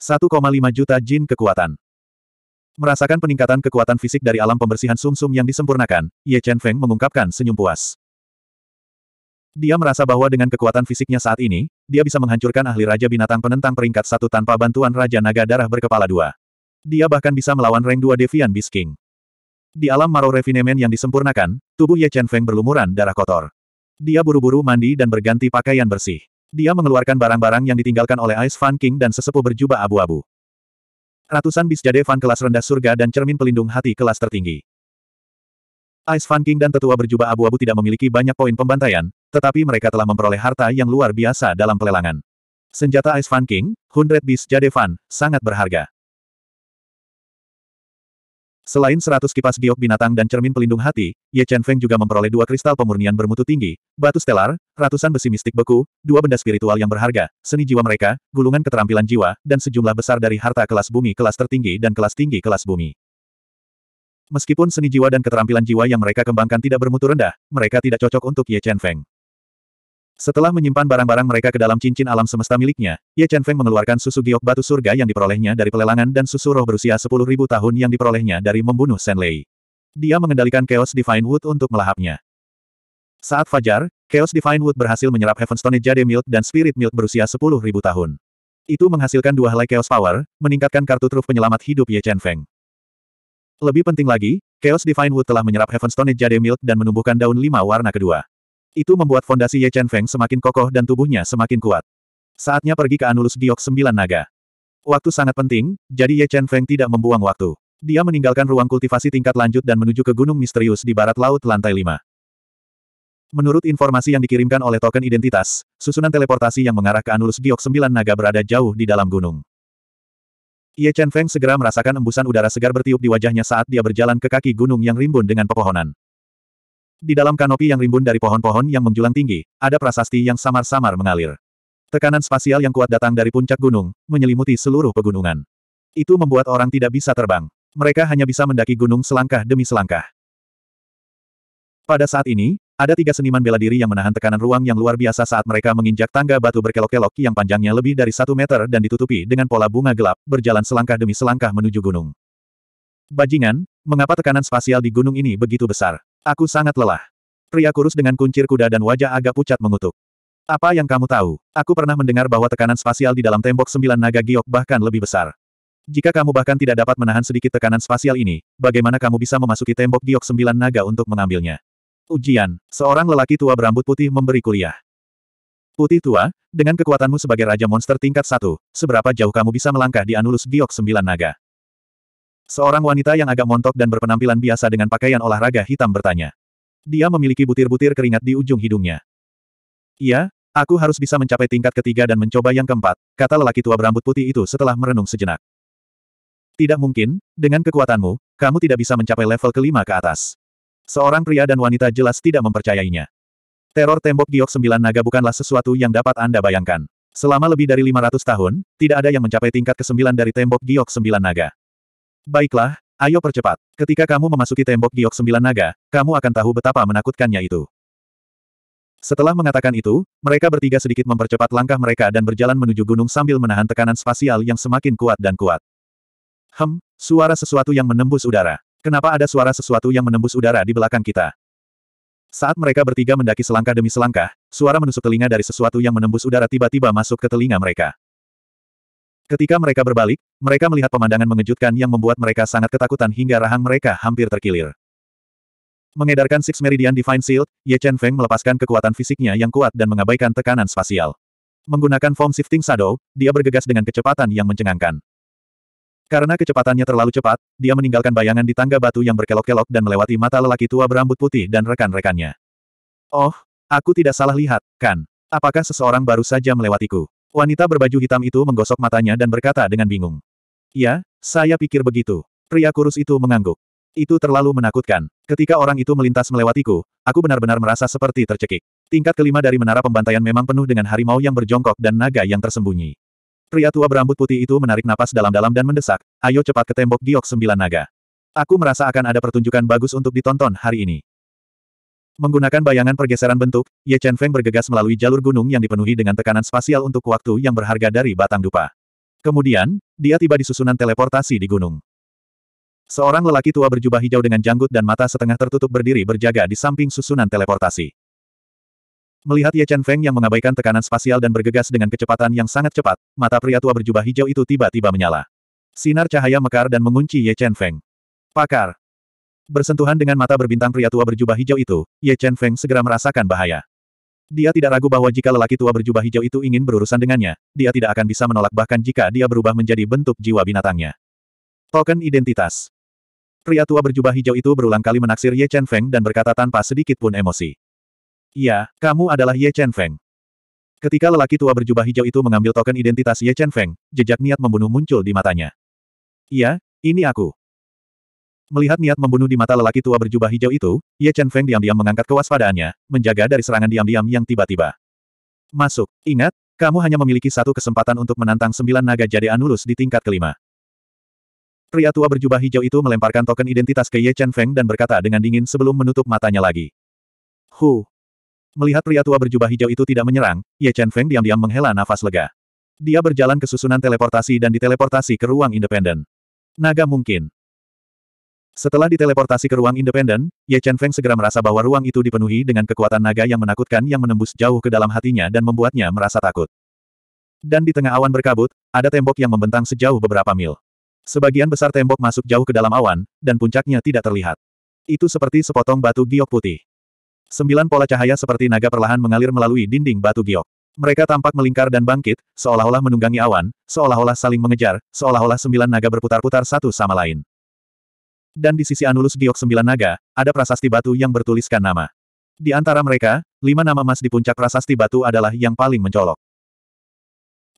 1,5 juta jin kekuatan. Merasakan peningkatan kekuatan fisik dari alam pembersihan sumsum -sum yang disempurnakan, Ye Chen Feng mengungkapkan senyum puas. Dia merasa bahwa dengan kekuatan fisiknya saat ini, dia bisa menghancurkan ahli Raja Binatang Penentang peringkat satu tanpa bantuan Raja Naga Darah berkepala dua. Dia bahkan bisa melawan reng dua Devian Beast King. Di alam Maro Refinement yang disempurnakan, tubuh Ye Chen Feng berlumuran darah kotor. Dia buru-buru mandi dan berganti pakaian bersih. Dia mengeluarkan barang-barang yang ditinggalkan oleh Ice Fan King dan sesepuh berjubah abu-abu. Ratusan bisjade fan kelas rendah surga dan cermin pelindung hati kelas tertinggi. Ice Fan King dan tetua berjubah abu-abu tidak memiliki banyak poin pembantaian, tetapi mereka telah memperoleh harta yang luar biasa dalam pelelangan. Senjata Ice Fan King, Hundred bis Jade Fan, sangat berharga. Selain seratus kipas giok binatang dan cermin pelindung hati, Ye Chen Feng juga memperoleh dua kristal pemurnian bermutu tinggi, batu stelar, ratusan besi mistik beku, dua benda spiritual yang berharga, seni jiwa mereka, gulungan keterampilan jiwa, dan sejumlah besar dari harta kelas bumi kelas tertinggi dan kelas tinggi kelas bumi. Meskipun seni jiwa dan keterampilan jiwa yang mereka kembangkan tidak bermutu rendah, mereka tidak cocok untuk Ye Chen Feng. Setelah menyimpan barang-barang mereka ke dalam cincin alam semesta miliknya, Ye Chen Feng mengeluarkan susu giok batu surga yang diperolehnya dari pelelangan dan susu roh berusia 10.000 tahun yang diperolehnya dari membunuh Shen Lei. Dia mengendalikan Chaos Divine Wood untuk melahapnya. Saat fajar, Chaos Divine Wood berhasil menyerap Heavenstone Jade Milk dan Spirit Milk berusia 10.000 tahun. Itu menghasilkan dua helai Chaos Power, meningkatkan kartu truf penyelamat hidup Ye Chen Feng. Lebih penting lagi, Chaos Divine Wood telah menyerap Heavenstone Jade Milk dan menumbuhkan daun lima warna kedua. Itu membuat fondasi Ye Chen Feng semakin kokoh dan tubuhnya semakin kuat. Saatnya pergi ke Anulus Giok Sembilan Naga. Waktu sangat penting, jadi Ye Chen Feng tidak membuang waktu. Dia meninggalkan ruang kultivasi tingkat lanjut dan menuju ke gunung misterius di barat laut lantai lima. Menurut informasi yang dikirimkan oleh token identitas, susunan teleportasi yang mengarah ke Anulus Giok Sembilan Naga berada jauh di dalam gunung. Ye Chen Feng segera merasakan embusan udara segar bertiup di wajahnya saat dia berjalan ke kaki gunung yang rimbun dengan pepohonan. Di dalam kanopi yang rimbun dari pohon-pohon yang menjulang tinggi, ada prasasti yang samar-samar mengalir. Tekanan spasial yang kuat datang dari puncak gunung, menyelimuti seluruh pegunungan. Itu membuat orang tidak bisa terbang. Mereka hanya bisa mendaki gunung selangkah demi selangkah. Pada saat ini, ada tiga seniman bela diri yang menahan tekanan ruang yang luar biasa saat mereka menginjak tangga batu berkelok-kelok yang panjangnya lebih dari satu meter dan ditutupi dengan pola bunga gelap, berjalan selangkah demi selangkah menuju gunung. Bajingan, mengapa tekanan spasial di gunung ini begitu besar? Aku sangat lelah. Pria kurus dengan kuncir kuda dan wajah agak pucat mengutuk. Apa yang kamu tahu? Aku pernah mendengar bahwa tekanan spasial di dalam tembok sembilan naga giok bahkan lebih besar. Jika kamu bahkan tidak dapat menahan sedikit tekanan spasial ini, bagaimana kamu bisa memasuki tembok giok sembilan naga untuk mengambilnya? Ujian, seorang lelaki tua berambut putih memberi kuliah. Putih tua, dengan kekuatanmu sebagai Raja Monster tingkat satu, seberapa jauh kamu bisa melangkah di Anulus Giok sembilan naga? Seorang wanita yang agak montok dan berpenampilan biasa dengan pakaian olahraga hitam bertanya. Dia memiliki butir-butir keringat di ujung hidungnya. Iya, aku harus bisa mencapai tingkat ketiga dan mencoba yang keempat, kata lelaki tua berambut putih itu setelah merenung sejenak. Tidak mungkin, dengan kekuatanmu, kamu tidak bisa mencapai level kelima ke atas. Seorang pria dan wanita jelas tidak mempercayainya. Teror tembok giok sembilan naga bukanlah sesuatu yang dapat Anda bayangkan. Selama lebih dari 500 tahun, tidak ada yang mencapai tingkat ke-9 dari tembok giok sembilan naga. Baiklah, ayo percepat. Ketika kamu memasuki tembok giok sembilan naga, kamu akan tahu betapa menakutkannya itu. Setelah mengatakan itu, mereka bertiga sedikit mempercepat langkah mereka dan berjalan menuju gunung sambil menahan tekanan spasial yang semakin kuat dan kuat. Hem, suara sesuatu yang menembus udara. Kenapa ada suara sesuatu yang menembus udara di belakang kita? Saat mereka bertiga mendaki selangkah demi selangkah, suara menusuk telinga dari sesuatu yang menembus udara tiba-tiba masuk ke telinga mereka. Ketika mereka berbalik, mereka melihat pemandangan mengejutkan yang membuat mereka sangat ketakutan hingga rahang mereka hampir terkilir. Mengedarkan Six Meridian Divine Shield, Ye Chen Feng melepaskan kekuatan fisiknya yang kuat dan mengabaikan tekanan spasial. Menggunakan form shifting shadow, dia bergegas dengan kecepatan yang mencengangkan. Karena kecepatannya terlalu cepat, dia meninggalkan bayangan di tangga batu yang berkelok-kelok dan melewati mata lelaki tua berambut putih dan rekan-rekannya. Oh, aku tidak salah lihat, kan? Apakah seseorang baru saja melewatiku? Wanita berbaju hitam itu menggosok matanya dan berkata dengan bingung. Ya, saya pikir begitu. Pria kurus itu mengangguk. Itu terlalu menakutkan. Ketika orang itu melintas melewatiku, aku benar-benar merasa seperti tercekik. Tingkat kelima dari menara pembantaian memang penuh dengan harimau yang berjongkok dan naga yang tersembunyi. Pria tua berambut putih itu menarik napas dalam-dalam dan mendesak, ayo cepat ke tembok giok sembilan naga. Aku merasa akan ada pertunjukan bagus untuk ditonton hari ini. Menggunakan bayangan pergeseran bentuk, Ye Chen Feng bergegas melalui jalur gunung yang dipenuhi dengan tekanan spasial untuk waktu yang berharga dari batang dupa. Kemudian, dia tiba di susunan teleportasi di gunung. Seorang lelaki tua berjubah hijau dengan janggut dan mata setengah tertutup berdiri berjaga di samping susunan teleportasi. Melihat Ye Chen Feng yang mengabaikan tekanan spasial dan bergegas dengan kecepatan yang sangat cepat, mata pria tua berjubah hijau itu tiba-tiba menyala. Sinar cahaya mekar dan mengunci Ye Chen Feng. Pakar, Bersentuhan dengan mata berbintang pria tua berjubah hijau itu, Ye Chen Feng segera merasakan bahaya. Dia tidak ragu bahwa jika lelaki tua berjubah hijau itu ingin berurusan dengannya, dia tidak akan bisa menolak bahkan jika dia berubah menjadi bentuk jiwa binatangnya. Token Identitas Pria tua berjubah hijau itu berulang kali menaksir Ye Chen Feng dan berkata tanpa sedikit pun emosi. Ya, kamu adalah Ye Chen Feng. Ketika lelaki tua berjubah hijau itu mengambil token identitas Ye Chen Feng, jejak niat membunuh muncul di matanya. Iya, ini aku. Melihat niat membunuh di mata lelaki tua berjubah hijau itu, Ye Chen Feng diam-diam mengangkat kewaspadaannya, menjaga dari serangan diam-diam yang tiba-tiba. Masuk. Ingat, kamu hanya memiliki satu kesempatan untuk menantang sembilan naga jadi Anulus di tingkat kelima. Pria tua berjubah hijau itu melemparkan token identitas ke Ye Chen Feng dan berkata dengan dingin sebelum menutup matanya lagi. Hu. Melihat pria tua berjubah hijau itu tidak menyerang, Ye Chen Feng diam-diam menghela nafas lega. Dia berjalan ke susunan teleportasi dan diteleportasi ke ruang independen. Naga mungkin. Setelah diteleportasi ke ruang independen, Ye Chen Feng segera merasa bahwa ruang itu dipenuhi dengan kekuatan naga yang menakutkan yang menembus jauh ke dalam hatinya dan membuatnya merasa takut. Dan di tengah awan berkabut, ada tembok yang membentang sejauh beberapa mil. Sebagian besar tembok masuk jauh ke dalam awan, dan puncaknya tidak terlihat. Itu seperti sepotong batu giok putih. Sembilan pola cahaya seperti naga perlahan mengalir melalui dinding batu giok. Mereka tampak melingkar dan bangkit, seolah-olah menunggangi awan, seolah-olah saling mengejar, seolah-olah sembilan naga berputar-putar satu sama lain. Dan di sisi Anulus Giok Sembilan Naga, ada prasasti batu yang bertuliskan nama. Di antara mereka, lima nama emas di puncak prasasti batu adalah yang paling mencolok.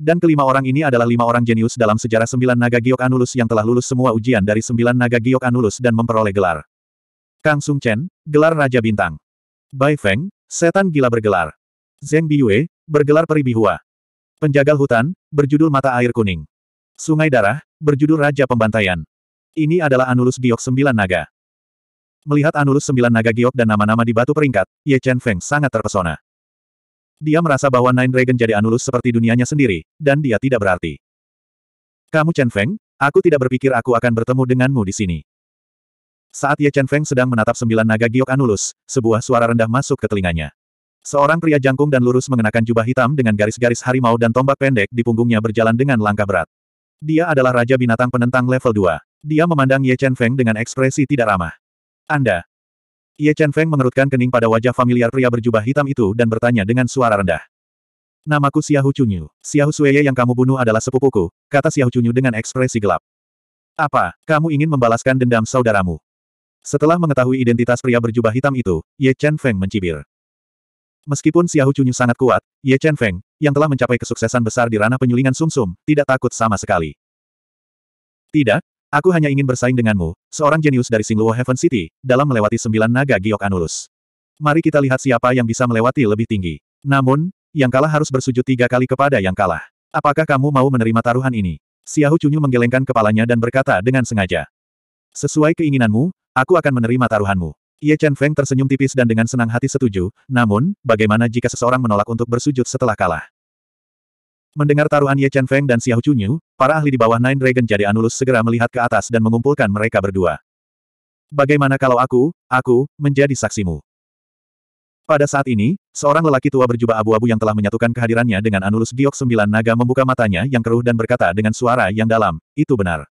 Dan kelima orang ini adalah lima orang jenius dalam sejarah Sembilan Naga Giok Anulus yang telah lulus semua ujian dari Sembilan Naga Giok Anulus dan memperoleh gelar. Kang Sung Chen, gelar Raja Bintang. Bai Feng, setan gila bergelar. Zeng Biyue, bergelar Peri Bihua. Penjagal hutan, berjudul Mata Air Kuning. Sungai Darah, berjudul Raja Pembantaian. Ini adalah Anulus Giok Sembilan Naga. Melihat Anulus Sembilan Naga Giok dan nama-nama di batu peringkat, Ye Chen Feng sangat terpesona. Dia merasa bahwa Nine Dragon jadi Anulus seperti dunianya sendiri, dan dia tidak berarti. Kamu Chen Feng, aku tidak berpikir aku akan bertemu denganmu di sini. Saat Ye Chen Feng sedang menatap sembilan naga giok Anulus, sebuah suara rendah masuk ke telinganya. Seorang pria jangkung dan lurus mengenakan jubah hitam dengan garis-garis harimau dan tombak pendek di punggungnya berjalan dengan langkah berat. Dia adalah Raja Binatang Penentang level 2. Dia memandang Ye Chen Feng dengan ekspresi tidak ramah. Anda. Ye Chen Feng mengerutkan kening pada wajah familiar pria berjubah hitam itu dan bertanya dengan suara rendah. Namaku Xiahu Chunyu. Xiahu Sueye yang kamu bunuh adalah sepupuku, kata Xiahu Chunyu dengan ekspresi gelap. Apa, kamu ingin membalaskan dendam saudaramu? Setelah mengetahui identitas pria berjubah hitam itu, Ye Chen Feng mencibir. Meskipun Xiahu Chunyu sangat kuat, Ye Chen Feng, yang telah mencapai kesuksesan besar di ranah penyulingan sumsum, -sum, tidak takut sama sekali. Tidak, Aku hanya ingin bersaing denganmu, seorang jenius dari Singluo Heaven City, dalam melewati sembilan naga giok Anulus. Mari kita lihat siapa yang bisa melewati lebih tinggi. Namun, yang kalah harus bersujud tiga kali kepada yang kalah. Apakah kamu mau menerima taruhan ini? Xiahu Chunyu menggelengkan kepalanya dan berkata dengan sengaja. Sesuai keinginanmu, aku akan menerima taruhanmu. Ye Chen Feng tersenyum tipis dan dengan senang hati setuju, namun, bagaimana jika seseorang menolak untuk bersujud setelah kalah? Mendengar taruhan Ye Chen Feng dan Xiao Chunyu, para ahli di bawah Nine Dragon jadi Anulus segera melihat ke atas dan mengumpulkan mereka berdua. Bagaimana kalau aku, aku, menjadi saksimu? Pada saat ini, seorang lelaki tua berjubah abu-abu yang telah menyatukan kehadirannya dengan Anulus Giok Sembilan Naga membuka matanya yang keruh dan berkata dengan suara yang dalam, itu benar.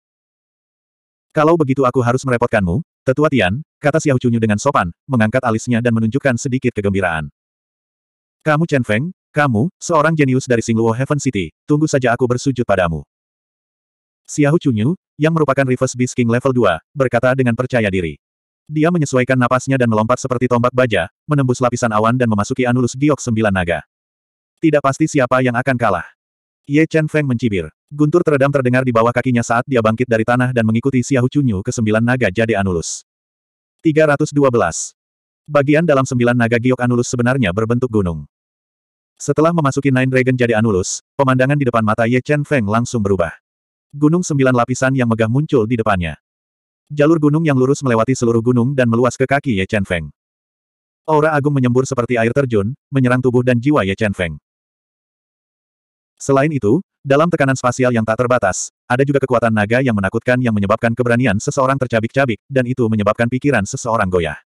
Kalau begitu aku harus merepotkanmu, Tetua Tian, kata Xiao Chunyu dengan sopan, mengangkat alisnya dan menunjukkan sedikit kegembiraan. Kamu Chen Feng, kamu, seorang jenius dari Singluo Heaven City, tunggu saja aku bersujud padamu. Xiahu Chunyu, yang merupakan Reverse Beast King level 2, berkata dengan percaya diri. Dia menyesuaikan napasnya dan melompat seperti tombak baja, menembus lapisan awan dan memasuki anulus giok sembilan naga. Tidak pasti siapa yang akan kalah. Ye Chen Feng mencibir. Guntur teredam terdengar di bawah kakinya saat dia bangkit dari tanah dan mengikuti Xiahu Chunyu ke sembilan naga jade anulus. 312. Bagian dalam sembilan naga giok anulus sebenarnya berbentuk gunung. Setelah memasuki Nine Dragon jadi Anulus, pemandangan di depan mata Ye Chen Feng langsung berubah. Gunung sembilan lapisan yang megah muncul di depannya. Jalur gunung yang lurus melewati seluruh gunung dan meluas ke kaki Ye Chen Feng. Aura agung menyembur seperti air terjun, menyerang tubuh dan jiwa Ye Chen Feng. Selain itu, dalam tekanan spasial yang tak terbatas, ada juga kekuatan naga yang menakutkan yang menyebabkan keberanian seseorang tercabik-cabik, dan itu menyebabkan pikiran seseorang goyah.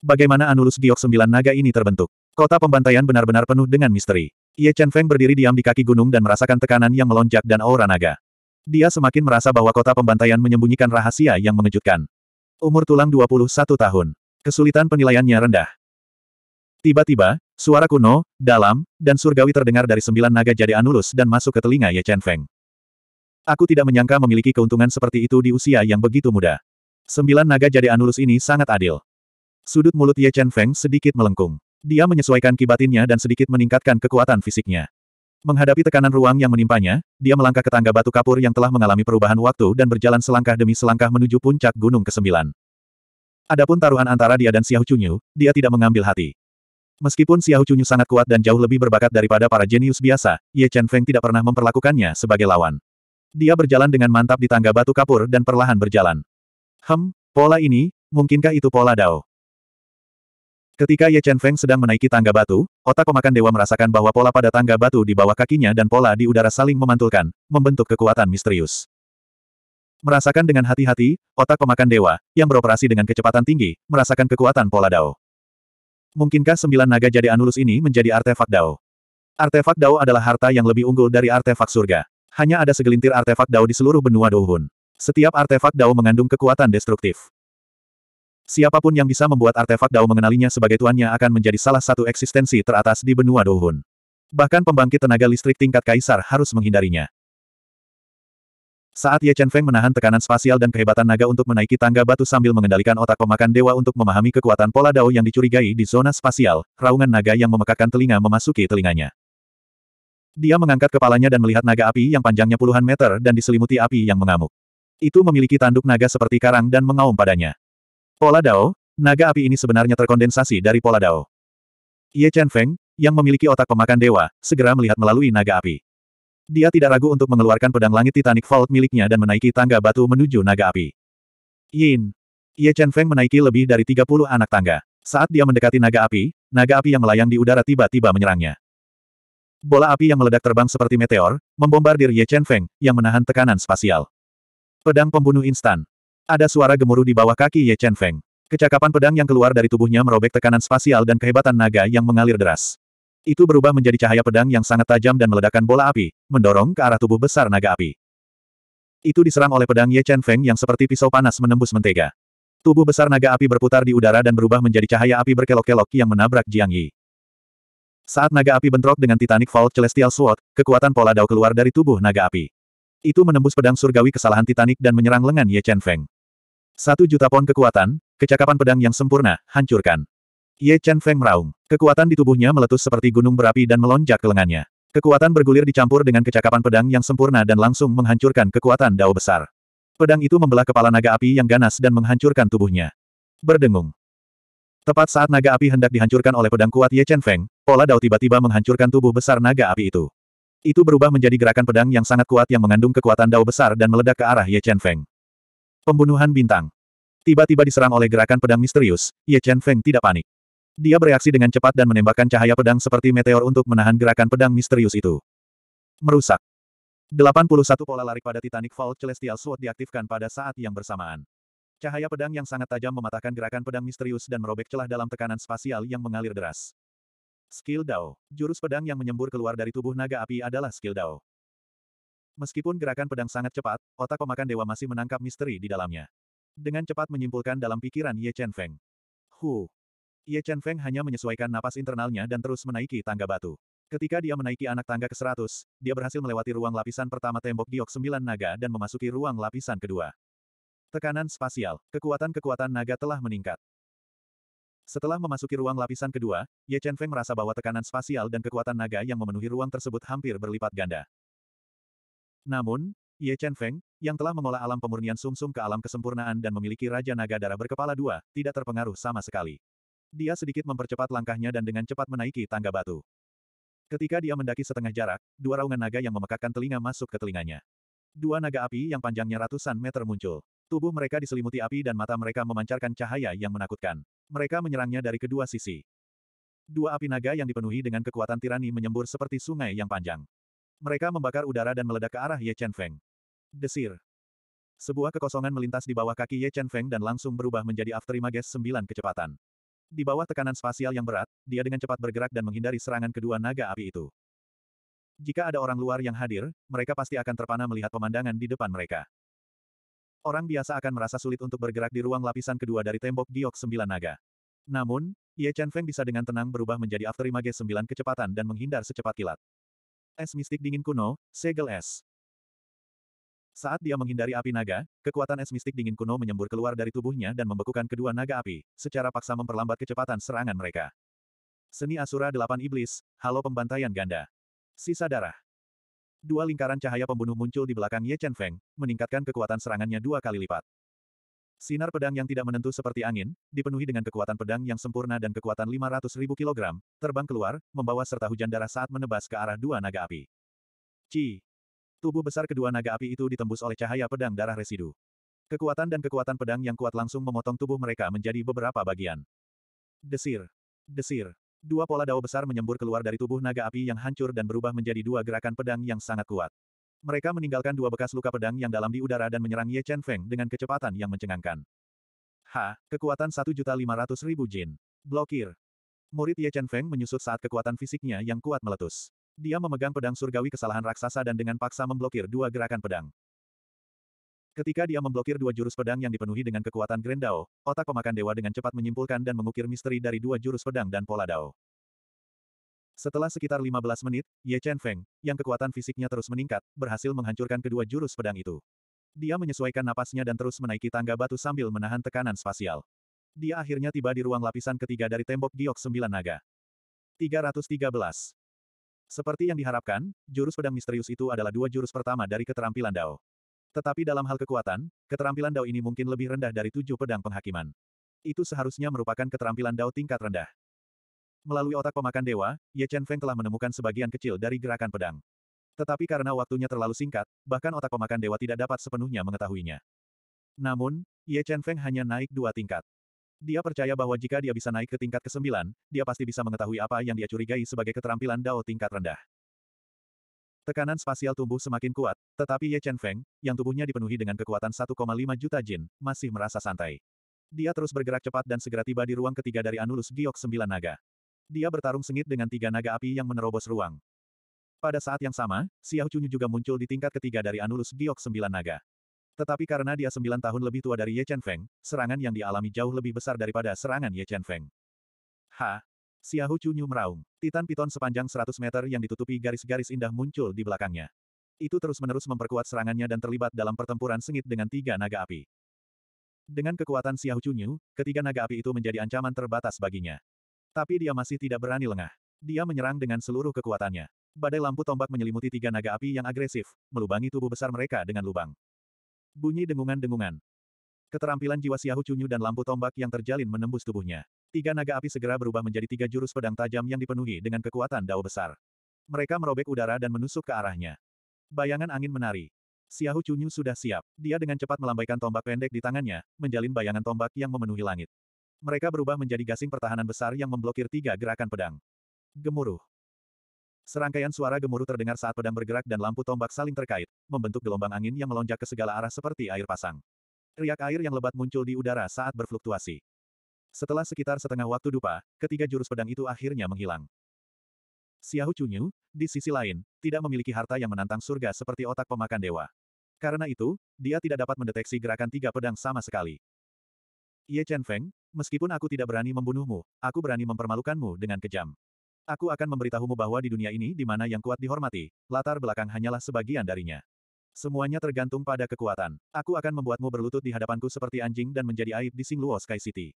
Bagaimana Anulus Giok Sembilan Naga ini terbentuk? Kota pembantaian benar-benar penuh dengan misteri. Ye Chen Feng berdiri diam di kaki gunung dan merasakan tekanan yang melonjak dan aura naga. Dia semakin merasa bahwa kota pembantaian menyembunyikan rahasia yang mengejutkan. Umur tulang 21 tahun. Kesulitan penilaiannya rendah. Tiba-tiba, suara kuno, dalam, dan surgawi terdengar dari sembilan naga jadi anulus dan masuk ke telinga Ye Chen Feng. Aku tidak menyangka memiliki keuntungan seperti itu di usia yang begitu muda. Sembilan naga jadi anulus ini sangat adil. Sudut mulut Ye Chen Feng sedikit melengkung. Dia menyesuaikan kibatinnya dan sedikit meningkatkan kekuatan fisiknya. Menghadapi tekanan ruang yang menimpanya, dia melangkah ke tangga batu kapur yang telah mengalami perubahan waktu dan berjalan selangkah demi selangkah menuju puncak gunung kesembilan. Adapun taruhan antara dia dan Xiao Chunyu, dia tidak mengambil hati. Meskipun Xiao Chunyu sangat kuat dan jauh lebih berbakat daripada para jenius biasa, Ye Chen Feng tidak pernah memperlakukannya sebagai lawan. Dia berjalan dengan mantap di tangga batu kapur dan perlahan berjalan. Hem, pola ini, mungkinkah itu pola Dao? Ketika Ye Chen Feng sedang menaiki tangga batu, otak pemakan dewa merasakan bahwa pola pada tangga batu di bawah kakinya dan pola di udara saling memantulkan, membentuk kekuatan misterius. Merasakan dengan hati-hati, otak pemakan dewa, yang beroperasi dengan kecepatan tinggi, merasakan kekuatan pola Dao. Mungkinkah sembilan naga jadi Anulus ini menjadi artefak Dao? Artefak Dao adalah harta yang lebih unggul dari artefak surga. Hanya ada segelintir artefak Dao di seluruh benua Douhun. Setiap artefak Dao mengandung kekuatan destruktif. Siapapun yang bisa membuat artefak Dao mengenalinya sebagai tuannya akan menjadi salah satu eksistensi teratas di benua Dohun. Bahkan pembangkit tenaga listrik tingkat kaisar harus menghindarinya. Saat Ye Chen Feng menahan tekanan spasial dan kehebatan naga untuk menaiki tangga batu sambil mengendalikan otak pemakan dewa untuk memahami kekuatan pola dao yang dicurigai di zona spasial, raungan naga yang memekakkan telinga memasuki telinganya. Dia mengangkat kepalanya dan melihat naga api yang panjangnya puluhan meter dan diselimuti api yang mengamuk. Itu memiliki tanduk naga seperti karang dan mengaum padanya. Pola Dao, naga api ini sebenarnya terkondensasi dari pola Dao. Ye Chen Feng, yang memiliki otak pemakan dewa, segera melihat melalui naga api. Dia tidak ragu untuk mengeluarkan pedang langit Titanic Vault miliknya dan menaiki tangga batu menuju naga api. Yin. Ye Chen Feng menaiki lebih dari 30 anak tangga. Saat dia mendekati naga api, naga api yang melayang di udara tiba-tiba menyerangnya. Bola api yang meledak terbang seperti meteor, membombardir Ye Chen Feng, yang menahan tekanan spasial. Pedang pembunuh instan. Ada suara gemuruh di bawah kaki Ye Chen Feng. Kecakapan pedang yang keluar dari tubuhnya merobek tekanan spasial dan kehebatan naga yang mengalir deras. Itu berubah menjadi cahaya pedang yang sangat tajam dan meledakkan bola api, mendorong ke arah tubuh besar naga api. Itu diserang oleh pedang Ye Chen Feng yang seperti pisau panas menembus mentega. Tubuh besar naga api berputar di udara dan berubah menjadi cahaya api berkelok-kelok yang menabrak Jiang Yi. Saat naga api bentrok dengan Titanic Vault Celestial Sword, kekuatan pola dao keluar dari tubuh naga api. Itu menembus pedang surgawi kesalahan Titanic dan menyerang lengan Ye Chen Feng. Satu juta pon kekuatan, kecakapan pedang yang sempurna, hancurkan. Ye Chen Feng meraung. Kekuatan di tubuhnya meletus seperti gunung berapi dan melonjak ke lengannya. Kekuatan bergulir dicampur dengan kecakapan pedang yang sempurna dan langsung menghancurkan kekuatan dao besar. Pedang itu membelah kepala naga api yang ganas dan menghancurkan tubuhnya. Berdengung. Tepat saat naga api hendak dihancurkan oleh pedang kuat Ye Chen Feng, pola dao tiba-tiba menghancurkan tubuh besar naga api itu. Itu berubah menjadi gerakan pedang yang sangat kuat yang mengandung kekuatan dao besar dan meledak ke arah Ye Chen Feng. Pembunuhan bintang. Tiba-tiba diserang oleh gerakan pedang misterius, Ye Chen Feng tidak panik. Dia bereaksi dengan cepat dan menembakkan cahaya pedang seperti meteor untuk menahan gerakan pedang misterius itu. Merusak. 81 pola lari pada Titanic Vault Celestial Sword diaktifkan pada saat yang bersamaan. Cahaya pedang yang sangat tajam mematahkan gerakan pedang misterius dan merobek celah dalam tekanan spasial yang mengalir deras. Skill Dao. Jurus pedang yang menyembur keluar dari tubuh naga api adalah skill Dao. Meskipun gerakan pedang sangat cepat, otak pemakan dewa masih menangkap misteri di dalamnya. Dengan cepat menyimpulkan dalam pikiran Ye Chen Feng. Hu. Ye Chen Feng hanya menyesuaikan napas internalnya dan terus menaiki tangga batu. Ketika dia menaiki anak tangga ke 100, dia berhasil melewati ruang lapisan pertama tembok giok 9 naga dan memasuki ruang lapisan kedua. Tekanan spasial, kekuatan-kekuatan naga telah meningkat. Setelah memasuki ruang lapisan kedua, Ye Chen Feng merasa bahwa tekanan spasial dan kekuatan naga yang memenuhi ruang tersebut hampir berlipat ganda. Namun, Ye Chen Feng, yang telah mengolah alam pemurnian sumsum -sum ke alam kesempurnaan dan memiliki Raja Naga Darah berkepala dua, tidak terpengaruh sama sekali. Dia sedikit mempercepat langkahnya dan dengan cepat menaiki tangga batu. Ketika dia mendaki setengah jarak, dua raungan naga yang memekakkan telinga masuk ke telinganya. Dua naga api yang panjangnya ratusan meter muncul. Tubuh mereka diselimuti api dan mata mereka memancarkan cahaya yang menakutkan. Mereka menyerangnya dari kedua sisi. Dua api naga yang dipenuhi dengan kekuatan tirani menyembur seperti sungai yang panjang. Mereka membakar udara dan meledak ke arah Ye Chen Feng. Desir. Sebuah kekosongan melintas di bawah kaki Ye Chen Feng dan langsung berubah menjadi After gas 9 kecepatan. Di bawah tekanan spasial yang berat, dia dengan cepat bergerak dan menghindari serangan kedua naga api itu. Jika ada orang luar yang hadir, mereka pasti akan terpana melihat pemandangan di depan mereka. Orang biasa akan merasa sulit untuk bergerak di ruang lapisan kedua dari tembok giok sembilan naga. Namun, Ye Chen Feng bisa dengan tenang berubah menjadi After G9 kecepatan dan menghindar secepat kilat. Es mistik dingin kuno, segel es. Saat dia menghindari api naga, kekuatan es mistik dingin kuno menyembur keluar dari tubuhnya dan membekukan kedua naga api, secara paksa memperlambat kecepatan serangan mereka. Seni Asura Delapan Iblis, Halo Pembantaian Ganda. Sisa Darah. Dua lingkaran cahaya pembunuh muncul di belakang Ye Chen Feng, meningkatkan kekuatan serangannya dua kali lipat. Sinar pedang yang tidak menentu seperti angin, dipenuhi dengan kekuatan pedang yang sempurna dan kekuatan 500 ribu kilogram, terbang keluar, membawa serta hujan darah saat menebas ke arah dua naga api. Ci. Tubuh besar kedua naga api itu ditembus oleh cahaya pedang darah residu. Kekuatan dan kekuatan pedang yang kuat langsung memotong tubuh mereka menjadi beberapa bagian. Desir. Desir. Dua pola dao besar menyembur keluar dari tubuh naga api yang hancur dan berubah menjadi dua gerakan pedang yang sangat kuat. Mereka meninggalkan dua bekas luka pedang yang dalam di udara dan menyerang Ye Chen Feng dengan kecepatan yang mencengangkan. Ha, Kekuatan 1.500.000 jin. Blokir. Murid Ye Chen Feng menyusut saat kekuatan fisiknya yang kuat meletus. Dia memegang pedang surgawi kesalahan raksasa dan dengan paksa memblokir dua gerakan pedang. Ketika dia memblokir dua jurus pedang yang dipenuhi dengan kekuatan Grendao, otak pemakan dewa dengan cepat menyimpulkan dan mengukir misteri dari dua jurus pedang dan pola Dao. Setelah sekitar 15 menit, Ye Chen Feng, yang kekuatan fisiknya terus meningkat, berhasil menghancurkan kedua jurus pedang itu. Dia menyesuaikan napasnya dan terus menaiki tangga batu sambil menahan tekanan spasial. Dia akhirnya tiba di ruang lapisan ketiga dari tembok giok sembilan naga. 313. Seperti yang diharapkan, jurus pedang misterius itu adalah dua jurus pertama dari keterampilan Dao. Tetapi dalam hal kekuatan, keterampilan Dao ini mungkin lebih rendah dari tujuh pedang penghakiman. Itu seharusnya merupakan keterampilan Dao tingkat rendah. Melalui otak pemakan dewa, Ye Chen Feng telah menemukan sebagian kecil dari gerakan pedang. Tetapi karena waktunya terlalu singkat, bahkan otak pemakan dewa tidak dapat sepenuhnya mengetahuinya. Namun, Ye Chen Feng hanya naik dua tingkat. Dia percaya bahwa jika dia bisa naik ke tingkat ke-9, dia pasti bisa mengetahui apa yang dia curigai sebagai keterampilan Dao tingkat rendah. Tekanan spasial tumbuh semakin kuat, tetapi Ye Chen Feng, yang tubuhnya dipenuhi dengan kekuatan 1,5 juta jin, masih merasa santai. Dia terus bergerak cepat dan segera tiba di ruang ketiga dari Anulus Giok Sembilan Naga. Dia bertarung sengit dengan tiga naga api yang menerobos ruang. Pada saat yang sama, Xiao Chunyu juga muncul di tingkat ketiga dari Anulus Giok Sembilan Naga. Tetapi karena dia sembilan tahun lebih tua dari Ye Chen Feng, serangan yang dialami jauh lebih besar daripada serangan Ye Chen Feng. Ha! Xiao Chunyu meraung. Titan Piton sepanjang 100 meter yang ditutupi garis-garis indah muncul di belakangnya. Itu terus-menerus memperkuat serangannya dan terlibat dalam pertempuran sengit dengan tiga naga api. Dengan kekuatan Xiao Chunyu, ketiga naga api itu menjadi ancaman terbatas baginya. Tapi dia masih tidak berani lengah. Dia menyerang dengan seluruh kekuatannya. Badai lampu tombak menyelimuti tiga naga api yang agresif, melubangi tubuh besar mereka dengan lubang. Bunyi dengungan-dengungan. Keterampilan jiwa Xiahu Chunyu dan lampu tombak yang terjalin menembus tubuhnya. Tiga naga api segera berubah menjadi tiga jurus pedang tajam yang dipenuhi dengan kekuatan dao besar. Mereka merobek udara dan menusuk ke arahnya. Bayangan angin menari. Xiahu Chunyu sudah siap. Dia dengan cepat melambaikan tombak pendek di tangannya, menjalin bayangan tombak yang memenuhi langit. Mereka berubah menjadi gasing pertahanan besar yang memblokir tiga gerakan pedang. Gemuruh. Serangkaian suara gemuruh terdengar saat pedang bergerak dan lampu tombak saling terkait, membentuk gelombang angin yang melonjak ke segala arah seperti air pasang. Riak air yang lebat muncul di udara saat berfluktuasi. Setelah sekitar setengah waktu dupa, ketiga jurus pedang itu akhirnya menghilang. Xiao Chunyu, di sisi lain, tidak memiliki harta yang menantang surga seperti otak pemakan dewa. Karena itu, dia tidak dapat mendeteksi gerakan tiga pedang sama sekali. Ye Chen Feng, Meskipun aku tidak berani membunuhmu, aku berani mempermalukanmu dengan kejam. Aku akan memberitahumu bahwa di dunia ini di mana yang kuat dihormati, latar belakang hanyalah sebagian darinya. Semuanya tergantung pada kekuatan. Aku akan membuatmu berlutut di hadapanku seperti anjing dan menjadi aib di Singluo Sky City.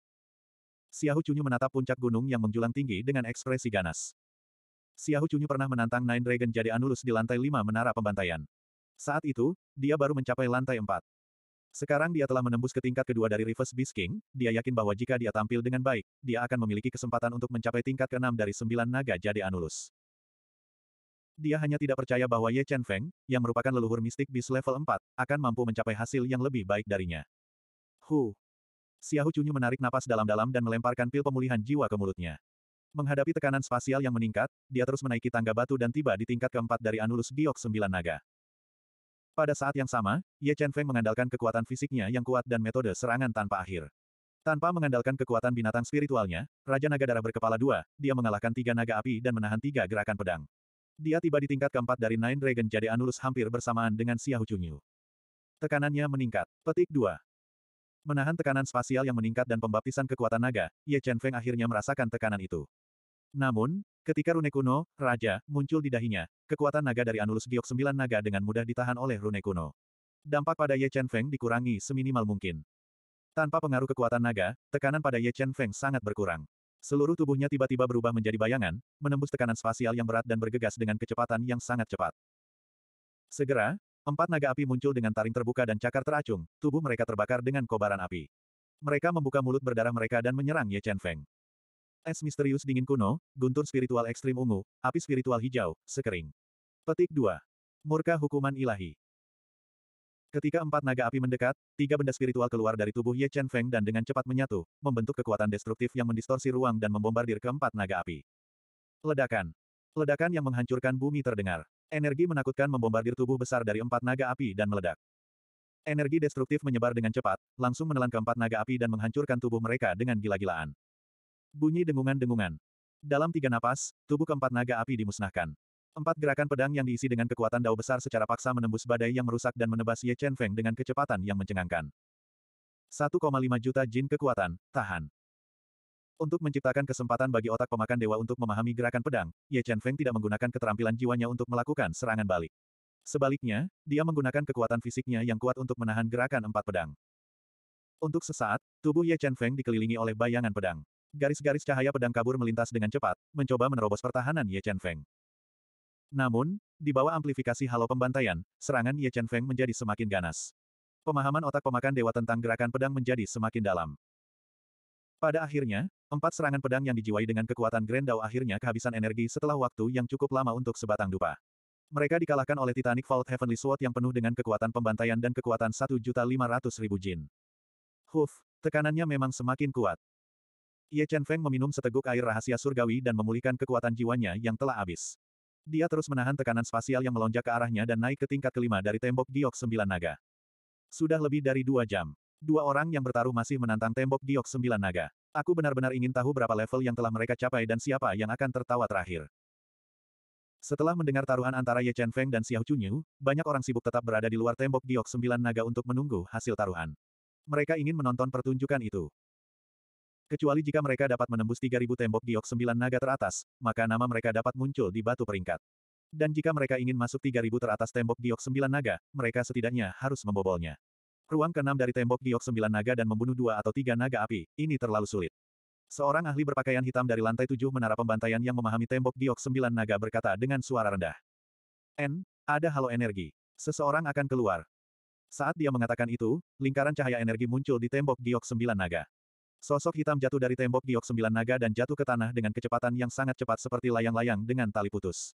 Xiahu Chunyu menatap puncak gunung yang menjulang tinggi dengan ekspresi ganas. Xiahu Chunyu pernah menantang Nine Dragon jadi Anulus di lantai lima menara pembantaian. Saat itu, dia baru mencapai lantai empat. Sekarang dia telah menembus ke tingkat kedua dari Reverse Beast King, dia yakin bahwa jika dia tampil dengan baik, dia akan memiliki kesempatan untuk mencapai tingkat keenam dari sembilan naga jadi Anulus. Dia hanya tidak percaya bahwa Ye Chen Feng, yang merupakan leluhur mistik Beast level 4, akan mampu mencapai hasil yang lebih baik darinya. Hu. Xiahu Chunyu menarik napas dalam-dalam dan melemparkan pil pemulihan jiwa ke mulutnya. Menghadapi tekanan spasial yang meningkat, dia terus menaiki tangga batu dan tiba di tingkat keempat dari Anulus Biok Sembilan Naga. Pada saat yang sama, Ye Chen Feng mengandalkan kekuatan fisiknya yang kuat dan metode serangan tanpa akhir. Tanpa mengandalkan kekuatan binatang spiritualnya, Raja Naga Darah berkepala dua, dia mengalahkan tiga naga api dan menahan tiga gerakan pedang. Dia tiba di tingkat keempat dari Nine Dragon Jade Anulus hampir bersamaan dengan Xiao Chunyu. Tekanannya meningkat. Petik 2. Menahan tekanan spasial yang meningkat dan pembaptisan kekuatan naga, Ye Chen Feng akhirnya merasakan tekanan itu. Namun, ketika rune kuno, Raja, muncul di dahinya, kekuatan naga dari Anulus Giok sembilan naga dengan mudah ditahan oleh rune kuno. Dampak pada Ye Chen Feng dikurangi seminimal mungkin. Tanpa pengaruh kekuatan naga, tekanan pada Ye Chen Feng sangat berkurang. Seluruh tubuhnya tiba-tiba berubah menjadi bayangan, menembus tekanan spasial yang berat dan bergegas dengan kecepatan yang sangat cepat. Segera, Empat naga api muncul dengan taring terbuka dan cakar teracung, tubuh mereka terbakar dengan kobaran api. Mereka membuka mulut berdarah mereka dan menyerang Ye Chen Feng. Es misterius dingin kuno, guntur spiritual ekstrim ungu, api spiritual hijau, sekering. Petik 2. Murka hukuman ilahi. Ketika empat naga api mendekat, tiga benda spiritual keluar dari tubuh Ye Chen Feng dan dengan cepat menyatu, membentuk kekuatan destruktif yang mendistorsi ruang dan membombardir keempat naga api. Ledakan. Ledakan yang menghancurkan bumi terdengar. Energi menakutkan membombardir tubuh besar dari empat naga api dan meledak. Energi destruktif menyebar dengan cepat, langsung menelan keempat naga api dan menghancurkan tubuh mereka dengan gila-gilaan. Bunyi dengungan-dengungan. Dalam tiga napas, tubuh keempat naga api dimusnahkan. Empat gerakan pedang yang diisi dengan kekuatan dao besar secara paksa menembus badai yang merusak dan menebas Ye Chen Feng dengan kecepatan yang mencengangkan. 1,5 juta jin kekuatan, tahan. Untuk menciptakan kesempatan bagi otak pemakan dewa untuk memahami gerakan pedang, Ye Chen Feng tidak menggunakan keterampilan jiwanya untuk melakukan serangan balik. Sebaliknya, dia menggunakan kekuatan fisiknya yang kuat untuk menahan gerakan empat pedang. Untuk sesaat, tubuh Ye Chen Feng dikelilingi oleh bayangan pedang. Garis-garis cahaya pedang kabur melintas dengan cepat, mencoba menerobos pertahanan Ye Chen Feng. Namun, di bawah amplifikasi halo pembantaian, serangan Ye Chen Feng menjadi semakin ganas. Pemahaman otak pemakan dewa tentang gerakan pedang menjadi semakin dalam. Pada akhirnya, empat serangan pedang yang dijiwai dengan kekuatan Grand Dao akhirnya kehabisan energi setelah waktu yang cukup lama untuk sebatang dupa. Mereka dikalahkan oleh Titanic Vault Heavenly Sword yang penuh dengan kekuatan pembantaian dan kekuatan 1.500.000 jin. Huf, tekanannya memang semakin kuat. Ye Chen Feng meminum seteguk air rahasia surgawi dan memulihkan kekuatan jiwanya yang telah habis. Dia terus menahan tekanan spasial yang melonjak ke arahnya dan naik ke tingkat kelima dari tembok diok sembilan naga. Sudah lebih dari dua jam. Dua orang yang bertaruh masih menantang tembok diok sembilan naga. Aku benar-benar ingin tahu berapa level yang telah mereka capai dan siapa yang akan tertawa terakhir. Setelah mendengar taruhan antara Ye Chen Feng dan Xiao Chunyu, banyak orang sibuk tetap berada di luar tembok diok sembilan naga untuk menunggu hasil taruhan. Mereka ingin menonton pertunjukan itu. Kecuali jika mereka dapat menembus 3.000 tembok giok 9 naga teratas, maka nama mereka dapat muncul di batu peringkat. Dan jika mereka ingin masuk 3.000 teratas tembok giok 9 naga, mereka setidaknya harus membobolnya. Ruang keenam dari tembok giok 9 naga dan membunuh dua atau tiga naga api, ini terlalu sulit. Seorang ahli berpakaian hitam dari lantai tujuh menara pembantaian yang memahami tembok giok 9 naga berkata dengan suara rendah. N, ada halo energi. Seseorang akan keluar. Saat dia mengatakan itu, lingkaran cahaya energi muncul di tembok giok 9 naga. Sosok hitam jatuh dari tembok giok sembilan naga dan jatuh ke tanah dengan kecepatan yang sangat cepat seperti layang-layang dengan tali putus.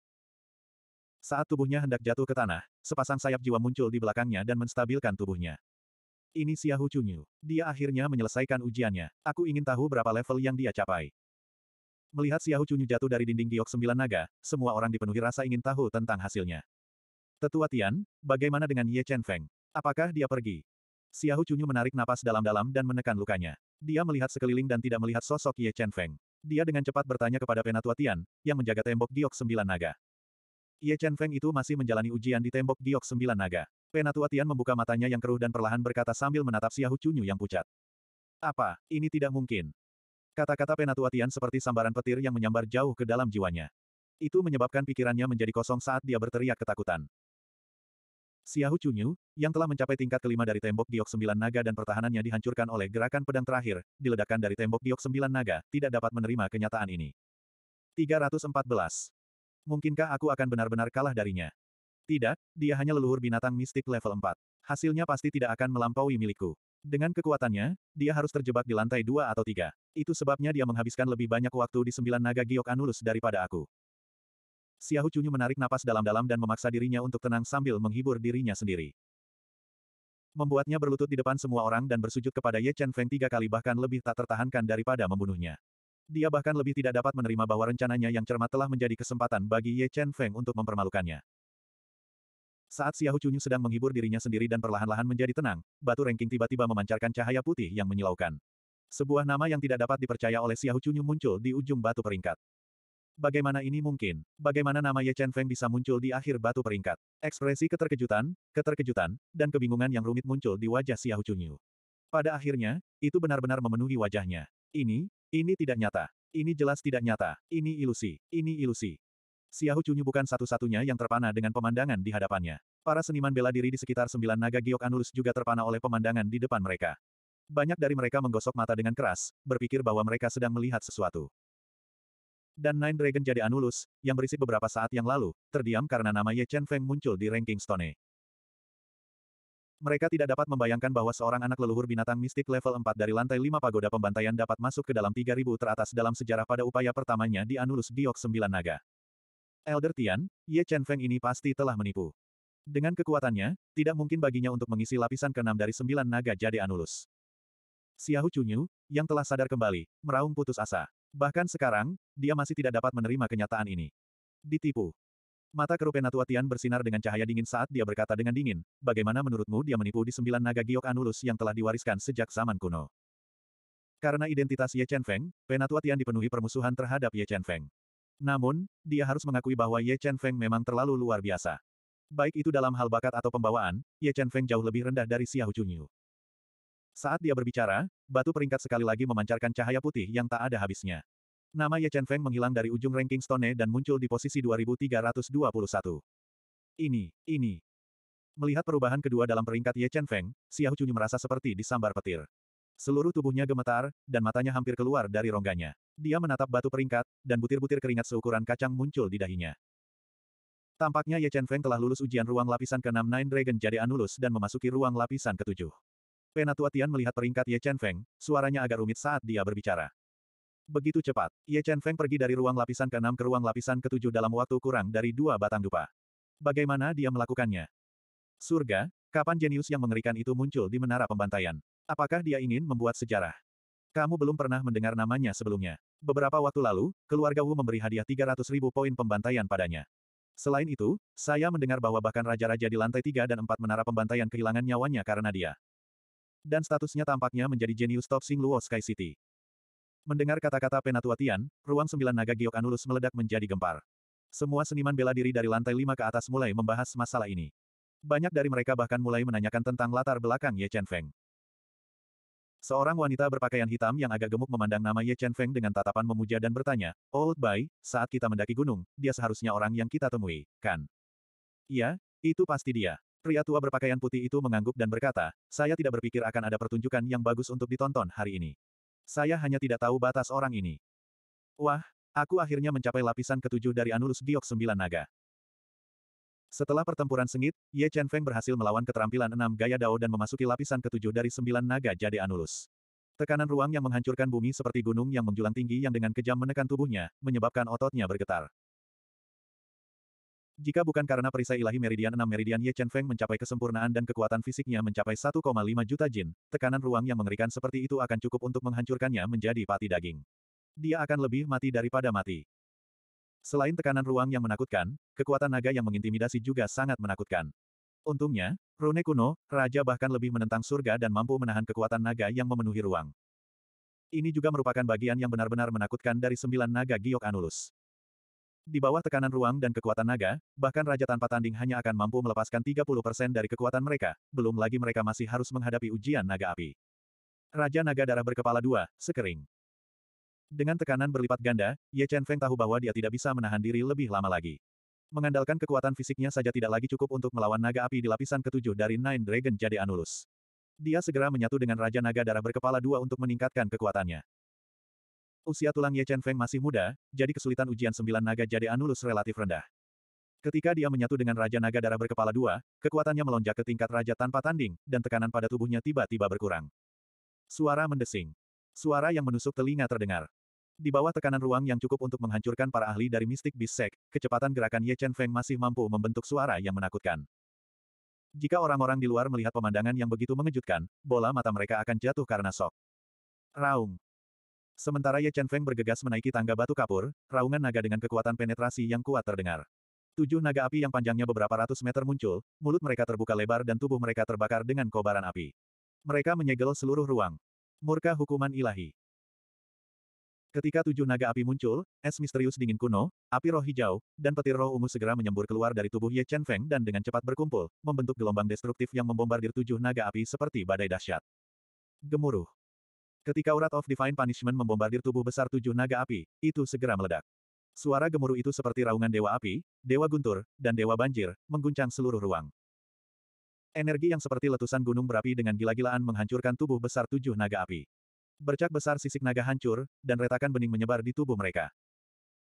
Saat tubuhnya hendak jatuh ke tanah, sepasang sayap jiwa muncul di belakangnya dan menstabilkan tubuhnya. Ini Xiahu Chunyu. Dia akhirnya menyelesaikan ujiannya. Aku ingin tahu berapa level yang dia capai. Melihat Xiahu Chunyu jatuh dari dinding giok sembilan naga, semua orang dipenuhi rasa ingin tahu tentang hasilnya. Tetua Tian, bagaimana dengan Ye Chen Feng? Apakah dia pergi? Xiahu Chunyu menarik napas dalam-dalam dan menekan lukanya. Dia melihat sekeliling dan tidak melihat sosok Ye Chen Feng. Dia dengan cepat bertanya kepada Penatua Tian, yang menjaga tembok giok sembilan naga. Ye Chen Feng itu masih menjalani ujian di tembok giok sembilan naga. Penatua Tian membuka matanya yang keruh dan perlahan berkata sambil menatap Xiahu Chunyu yang pucat. Apa, ini tidak mungkin. Kata-kata Penatua Tian seperti sambaran petir yang menyambar jauh ke dalam jiwanya. Itu menyebabkan pikirannya menjadi kosong saat dia berteriak ketakutan. Xiahu Chunyu, yang telah mencapai tingkat kelima dari tembok giok sembilan naga dan pertahanannya dihancurkan oleh gerakan pedang terakhir, diledakkan dari tembok giok sembilan naga, tidak dapat menerima kenyataan ini. 314. Mungkinkah aku akan benar-benar kalah darinya? Tidak, dia hanya leluhur binatang mistik level 4. Hasilnya pasti tidak akan melampaui milikku. Dengan kekuatannya, dia harus terjebak di lantai dua atau tiga. Itu sebabnya dia menghabiskan lebih banyak waktu di sembilan naga giok Anulus daripada aku. Xiahu Chunyu menarik napas dalam-dalam dan memaksa dirinya untuk tenang sambil menghibur dirinya sendiri. Membuatnya berlutut di depan semua orang dan bersujud kepada Ye Chen Feng tiga kali bahkan lebih tak tertahankan daripada membunuhnya. Dia bahkan lebih tidak dapat menerima bahwa rencananya yang cermat telah menjadi kesempatan bagi Ye Chen Feng untuk mempermalukannya. Saat Xiahu Chunyu sedang menghibur dirinya sendiri dan perlahan-lahan menjadi tenang, batu ranking tiba-tiba memancarkan cahaya putih yang menyilaukan. Sebuah nama yang tidak dapat dipercaya oleh Xiahu Chunyu muncul di ujung batu peringkat. Bagaimana ini mungkin? Bagaimana nama Ye Chen Feng bisa muncul di akhir batu peringkat? Ekspresi keterkejutan, keterkejutan, dan kebingungan yang rumit muncul di wajah Xiao Chunyu. Pada akhirnya, itu benar-benar memenuhi wajahnya. Ini, ini tidak nyata. Ini jelas tidak nyata. Ini ilusi. Ini ilusi. Xiao Chunyu bukan satu-satunya yang terpana dengan pemandangan di hadapannya. Para seniman bela diri di sekitar sembilan naga giok Anulus juga terpana oleh pemandangan di depan mereka. Banyak dari mereka menggosok mata dengan keras, berpikir bahwa mereka sedang melihat sesuatu dan Nine Dragon jadi Anulus, yang berisi beberapa saat yang lalu, terdiam karena nama Ye Chen Feng muncul di ranking stone. Mereka tidak dapat membayangkan bahwa seorang anak leluhur binatang mistik level 4 dari lantai 5 pagoda pembantaian dapat masuk ke dalam 3000 teratas dalam sejarah pada upaya pertamanya di Anulus Diok 9 Naga. Elder Tian, Ye Chen Feng ini pasti telah menipu. Dengan kekuatannya, tidak mungkin baginya untuk mengisi lapisan keenam dari 9 naga jadi Anulus. Xiahu Chunyu, yang telah sadar kembali, meraung putus asa. Bahkan sekarang, dia masih tidak dapat menerima kenyataan ini. Ditipu. Mata kerupen Penatua Tian bersinar dengan cahaya dingin saat dia berkata dengan dingin, bagaimana menurutmu dia menipu di sembilan naga giok anulus yang telah diwariskan sejak zaman kuno? Karena identitas Ye Chen Feng, Penatua Tian dipenuhi permusuhan terhadap Ye Chen Feng. Namun, dia harus mengakui bahwa Ye Chen Feng memang terlalu luar biasa. Baik itu dalam hal bakat atau pembawaan, Ye Chen Feng jauh lebih rendah dari Xiao Chunyu. Saat dia berbicara, batu peringkat sekali lagi memancarkan cahaya putih yang tak ada habisnya. Nama Ye Chen Feng menghilang dari ujung ranking stone dan muncul di posisi 2321. Ini, ini. Melihat perubahan kedua dalam peringkat Ye Chen Feng, Xiao Chunyu merasa seperti disambar petir. Seluruh tubuhnya gemetar, dan matanya hampir keluar dari rongganya. Dia menatap batu peringkat, dan butir-butir keringat seukuran kacang muncul di dahinya. Tampaknya Ye Chen Feng telah lulus ujian ruang lapisan ke-6 Nine Dragon Jade Anulus dan memasuki ruang lapisan ke-7. Penatua Tian melihat peringkat Ye Chen Feng, suaranya agak rumit saat dia berbicara. Begitu cepat, Ye Chen Feng pergi dari ruang lapisan ke-6 ke ruang lapisan ke-7 dalam waktu kurang dari dua batang dupa. Bagaimana dia melakukannya? Surga, kapan jenius yang mengerikan itu muncul di menara pembantaian? Apakah dia ingin membuat sejarah? Kamu belum pernah mendengar namanya sebelumnya. Beberapa waktu lalu, keluarga Wu memberi hadiah 300 ribu poin pembantaian padanya. Selain itu, saya mendengar bahwa bahkan raja-raja di lantai 3 dan 4 menara pembantaian kehilangan nyawanya karena dia. Dan statusnya tampaknya menjadi jenius top Sing Luo Sky City. Mendengar kata-kata Penatua Tian, ruang sembilan naga giok Anulus meledak menjadi gempar. Semua seniman bela diri dari lantai lima ke atas mulai membahas masalah ini. Banyak dari mereka bahkan mulai menanyakan tentang latar belakang Ye Chen Feng. Seorang wanita berpakaian hitam yang agak gemuk memandang nama Ye Chen Feng dengan tatapan memuja dan bertanya, Old Bai, saat kita mendaki gunung, dia seharusnya orang yang kita temui, kan? Iya, itu pasti dia. Pria tua berpakaian putih itu mengangguk dan berkata, saya tidak berpikir akan ada pertunjukan yang bagus untuk ditonton hari ini. Saya hanya tidak tahu batas orang ini. Wah, aku akhirnya mencapai lapisan ketujuh dari Anulus Giok Sembilan Naga. Setelah pertempuran sengit, Ye Chen Feng berhasil melawan keterampilan enam gaya Dao dan memasuki lapisan ketujuh dari sembilan naga jade Anulus. Tekanan ruang yang menghancurkan bumi seperti gunung yang menjulang tinggi yang dengan kejam menekan tubuhnya, menyebabkan ototnya bergetar. Jika bukan karena perisai ilahi Meridian 6 Meridian Ye Chen Feng mencapai kesempurnaan dan kekuatan fisiknya mencapai 1,5 juta jin, tekanan ruang yang mengerikan seperti itu akan cukup untuk menghancurkannya menjadi pati daging. Dia akan lebih mati daripada mati. Selain tekanan ruang yang menakutkan, kekuatan naga yang mengintimidasi juga sangat menakutkan. Untungnya, Rune kuno, raja bahkan lebih menentang surga dan mampu menahan kekuatan naga yang memenuhi ruang. Ini juga merupakan bagian yang benar-benar menakutkan dari sembilan naga giok Anulus. Di bawah tekanan ruang dan kekuatan naga, bahkan raja tanpa tanding hanya akan mampu melepaskan 30% dari kekuatan mereka, belum lagi mereka masih harus menghadapi ujian naga api. Raja naga darah berkepala dua, sekering. Dengan tekanan berlipat ganda, Ye Chen Feng tahu bahwa dia tidak bisa menahan diri lebih lama lagi. Mengandalkan kekuatan fisiknya saja tidak lagi cukup untuk melawan naga api di lapisan ketujuh dari Nine Dragon Jade Anulus. Dia segera menyatu dengan Raja Naga Darah Berkepala Dua untuk meningkatkan kekuatannya. Usia tulang Ye Chen Feng masih muda, jadi kesulitan ujian sembilan naga jadi anulus relatif rendah. Ketika dia menyatu dengan Raja Naga Darah Berkepala Dua, kekuatannya melonjak ke tingkat Raja tanpa tanding, dan tekanan pada tubuhnya tiba-tiba berkurang. Suara mendesing. Suara yang menusuk telinga terdengar. Di bawah tekanan ruang yang cukup untuk menghancurkan para ahli dari mistik bisek, kecepatan gerakan Ye Chen Feng masih mampu membentuk suara yang menakutkan. Jika orang-orang di luar melihat pemandangan yang begitu mengejutkan, bola mata mereka akan jatuh karena sok. Raung. Sementara Ye Chen Feng bergegas menaiki tangga batu kapur, raungan naga dengan kekuatan penetrasi yang kuat terdengar. Tujuh naga api yang panjangnya beberapa ratus meter muncul, mulut mereka terbuka lebar dan tubuh mereka terbakar dengan kobaran api. Mereka menyegel seluruh ruang. Murka hukuman ilahi. Ketika tujuh naga api muncul, es misterius dingin kuno, api roh hijau, dan petir roh ungu segera menyembur keluar dari tubuh Ye Chen Feng dan dengan cepat berkumpul, membentuk gelombang destruktif yang membombardir tujuh naga api seperti badai dahsyat. Gemuruh. Ketika urat of divine punishment membombardir tubuh besar tujuh naga api, itu segera meledak. Suara gemuruh itu seperti raungan dewa api, dewa guntur, dan dewa banjir, mengguncang seluruh ruang. Energi yang seperti letusan gunung berapi dengan gila-gilaan menghancurkan tubuh besar tujuh naga api. Bercak besar sisik naga hancur, dan retakan bening menyebar di tubuh mereka.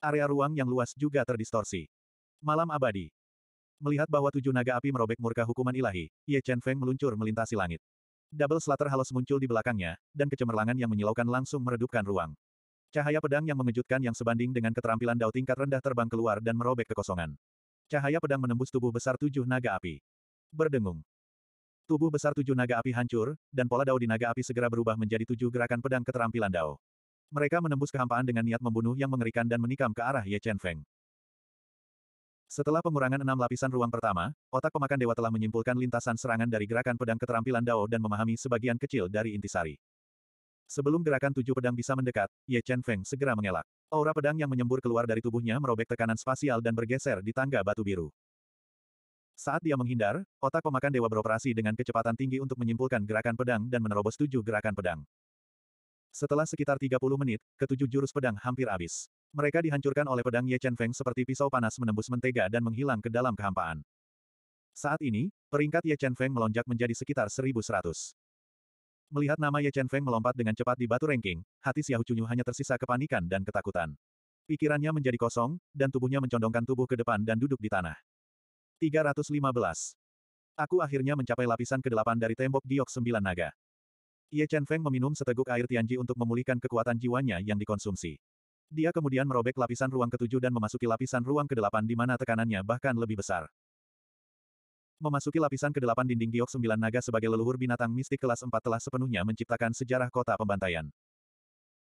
Area ruang yang luas juga terdistorsi. Malam abadi. Melihat bahwa tujuh naga api merobek murka hukuman ilahi, Ye Chen Feng meluncur melintasi langit. Double Slater halus muncul di belakangnya, dan kecemerlangan yang menyilaukan langsung meredupkan ruang. Cahaya pedang yang mengejutkan yang sebanding dengan keterampilan Dao tingkat rendah terbang keluar dan merobek kekosongan. Cahaya pedang menembus tubuh besar tujuh naga api. Berdengung. Tubuh besar tujuh naga api hancur, dan pola Dao di naga api segera berubah menjadi tujuh gerakan pedang keterampilan Dao. Mereka menembus kehampaan dengan niat membunuh yang mengerikan dan menikam ke arah Ye Chen Feng. Setelah pengurangan enam lapisan ruang pertama, otak pemakan dewa telah menyimpulkan lintasan serangan dari gerakan pedang keterampilan Dao dan memahami sebagian kecil dari intisari. Sebelum gerakan tujuh pedang bisa mendekat, Ye Chen Feng segera mengelak. Aura pedang yang menyembur keluar dari tubuhnya merobek tekanan spasial dan bergeser di tangga batu biru. Saat dia menghindar, otak pemakan dewa beroperasi dengan kecepatan tinggi untuk menyimpulkan gerakan pedang dan menerobos tujuh gerakan pedang. Setelah sekitar 30 menit, ketujuh jurus pedang hampir habis. Mereka dihancurkan oleh pedang Ye Chen Feng seperti pisau panas menembus mentega dan menghilang ke dalam kehampaan. Saat ini, peringkat Ye Chen Feng melonjak menjadi sekitar 1100. Melihat nama Ye Chen Feng melompat dengan cepat di batu ranking, hati Xiao Chunyu hanya tersisa kepanikan dan ketakutan. Pikirannya menjadi kosong, dan tubuhnya mencondongkan tubuh ke depan dan duduk di tanah. 315. Aku akhirnya mencapai lapisan ke-8 dari tembok giok sembilan naga. Ye Chen Feng meminum seteguk air Tianji untuk memulihkan kekuatan jiwanya yang dikonsumsi. Dia kemudian merobek lapisan ruang ketujuh dan memasuki lapisan ruang kedelapan di mana tekanannya bahkan lebih besar. Memasuki lapisan kedelapan dinding giok sembilan naga sebagai leluhur binatang mistik kelas empat telah sepenuhnya menciptakan sejarah kota pembantaian.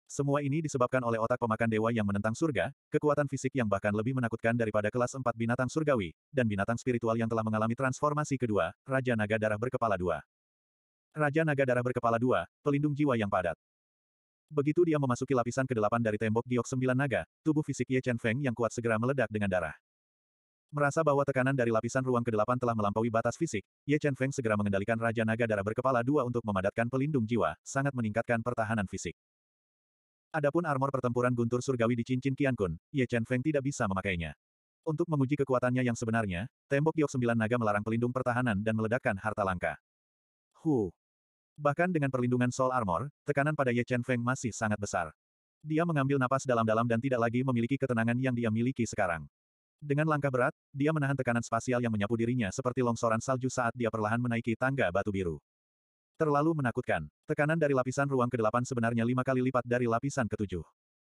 Semua ini disebabkan oleh otak pemakan dewa yang menentang surga, kekuatan fisik yang bahkan lebih menakutkan daripada kelas empat binatang surgawi, dan binatang spiritual yang telah mengalami transformasi kedua, Raja Naga Darah Berkepala Dua. Raja Naga Darah berkepala dua, pelindung jiwa yang padat. Begitu dia memasuki lapisan kedelapan dari tembok giok sembilan naga, tubuh fisik Ye Chen Feng yang kuat segera meledak dengan darah. Merasa bahwa tekanan dari lapisan ruang kedelapan telah melampaui batas fisik, Ye Chen Feng segera mengendalikan Raja Naga Darah berkepala dua untuk memadatkan pelindung jiwa, sangat meningkatkan pertahanan fisik. Adapun armor pertempuran guntur surgawi di cincin Qian Kun, Ye Chen Feng tidak bisa memakainya. Untuk menguji kekuatannya yang sebenarnya, tembok giok sembilan naga melarang pelindung pertahanan dan meledakkan harta langka. Hu! Bahkan dengan perlindungan Soul Armor, tekanan pada Ye Chen Feng masih sangat besar. Dia mengambil napas dalam-dalam dan tidak lagi memiliki ketenangan yang dia miliki sekarang. Dengan langkah berat, dia menahan tekanan spasial yang menyapu dirinya seperti longsoran salju saat dia perlahan menaiki tangga batu biru. Terlalu menakutkan. Tekanan dari lapisan ruang ke-8 sebenarnya lima kali lipat dari lapisan ke-7.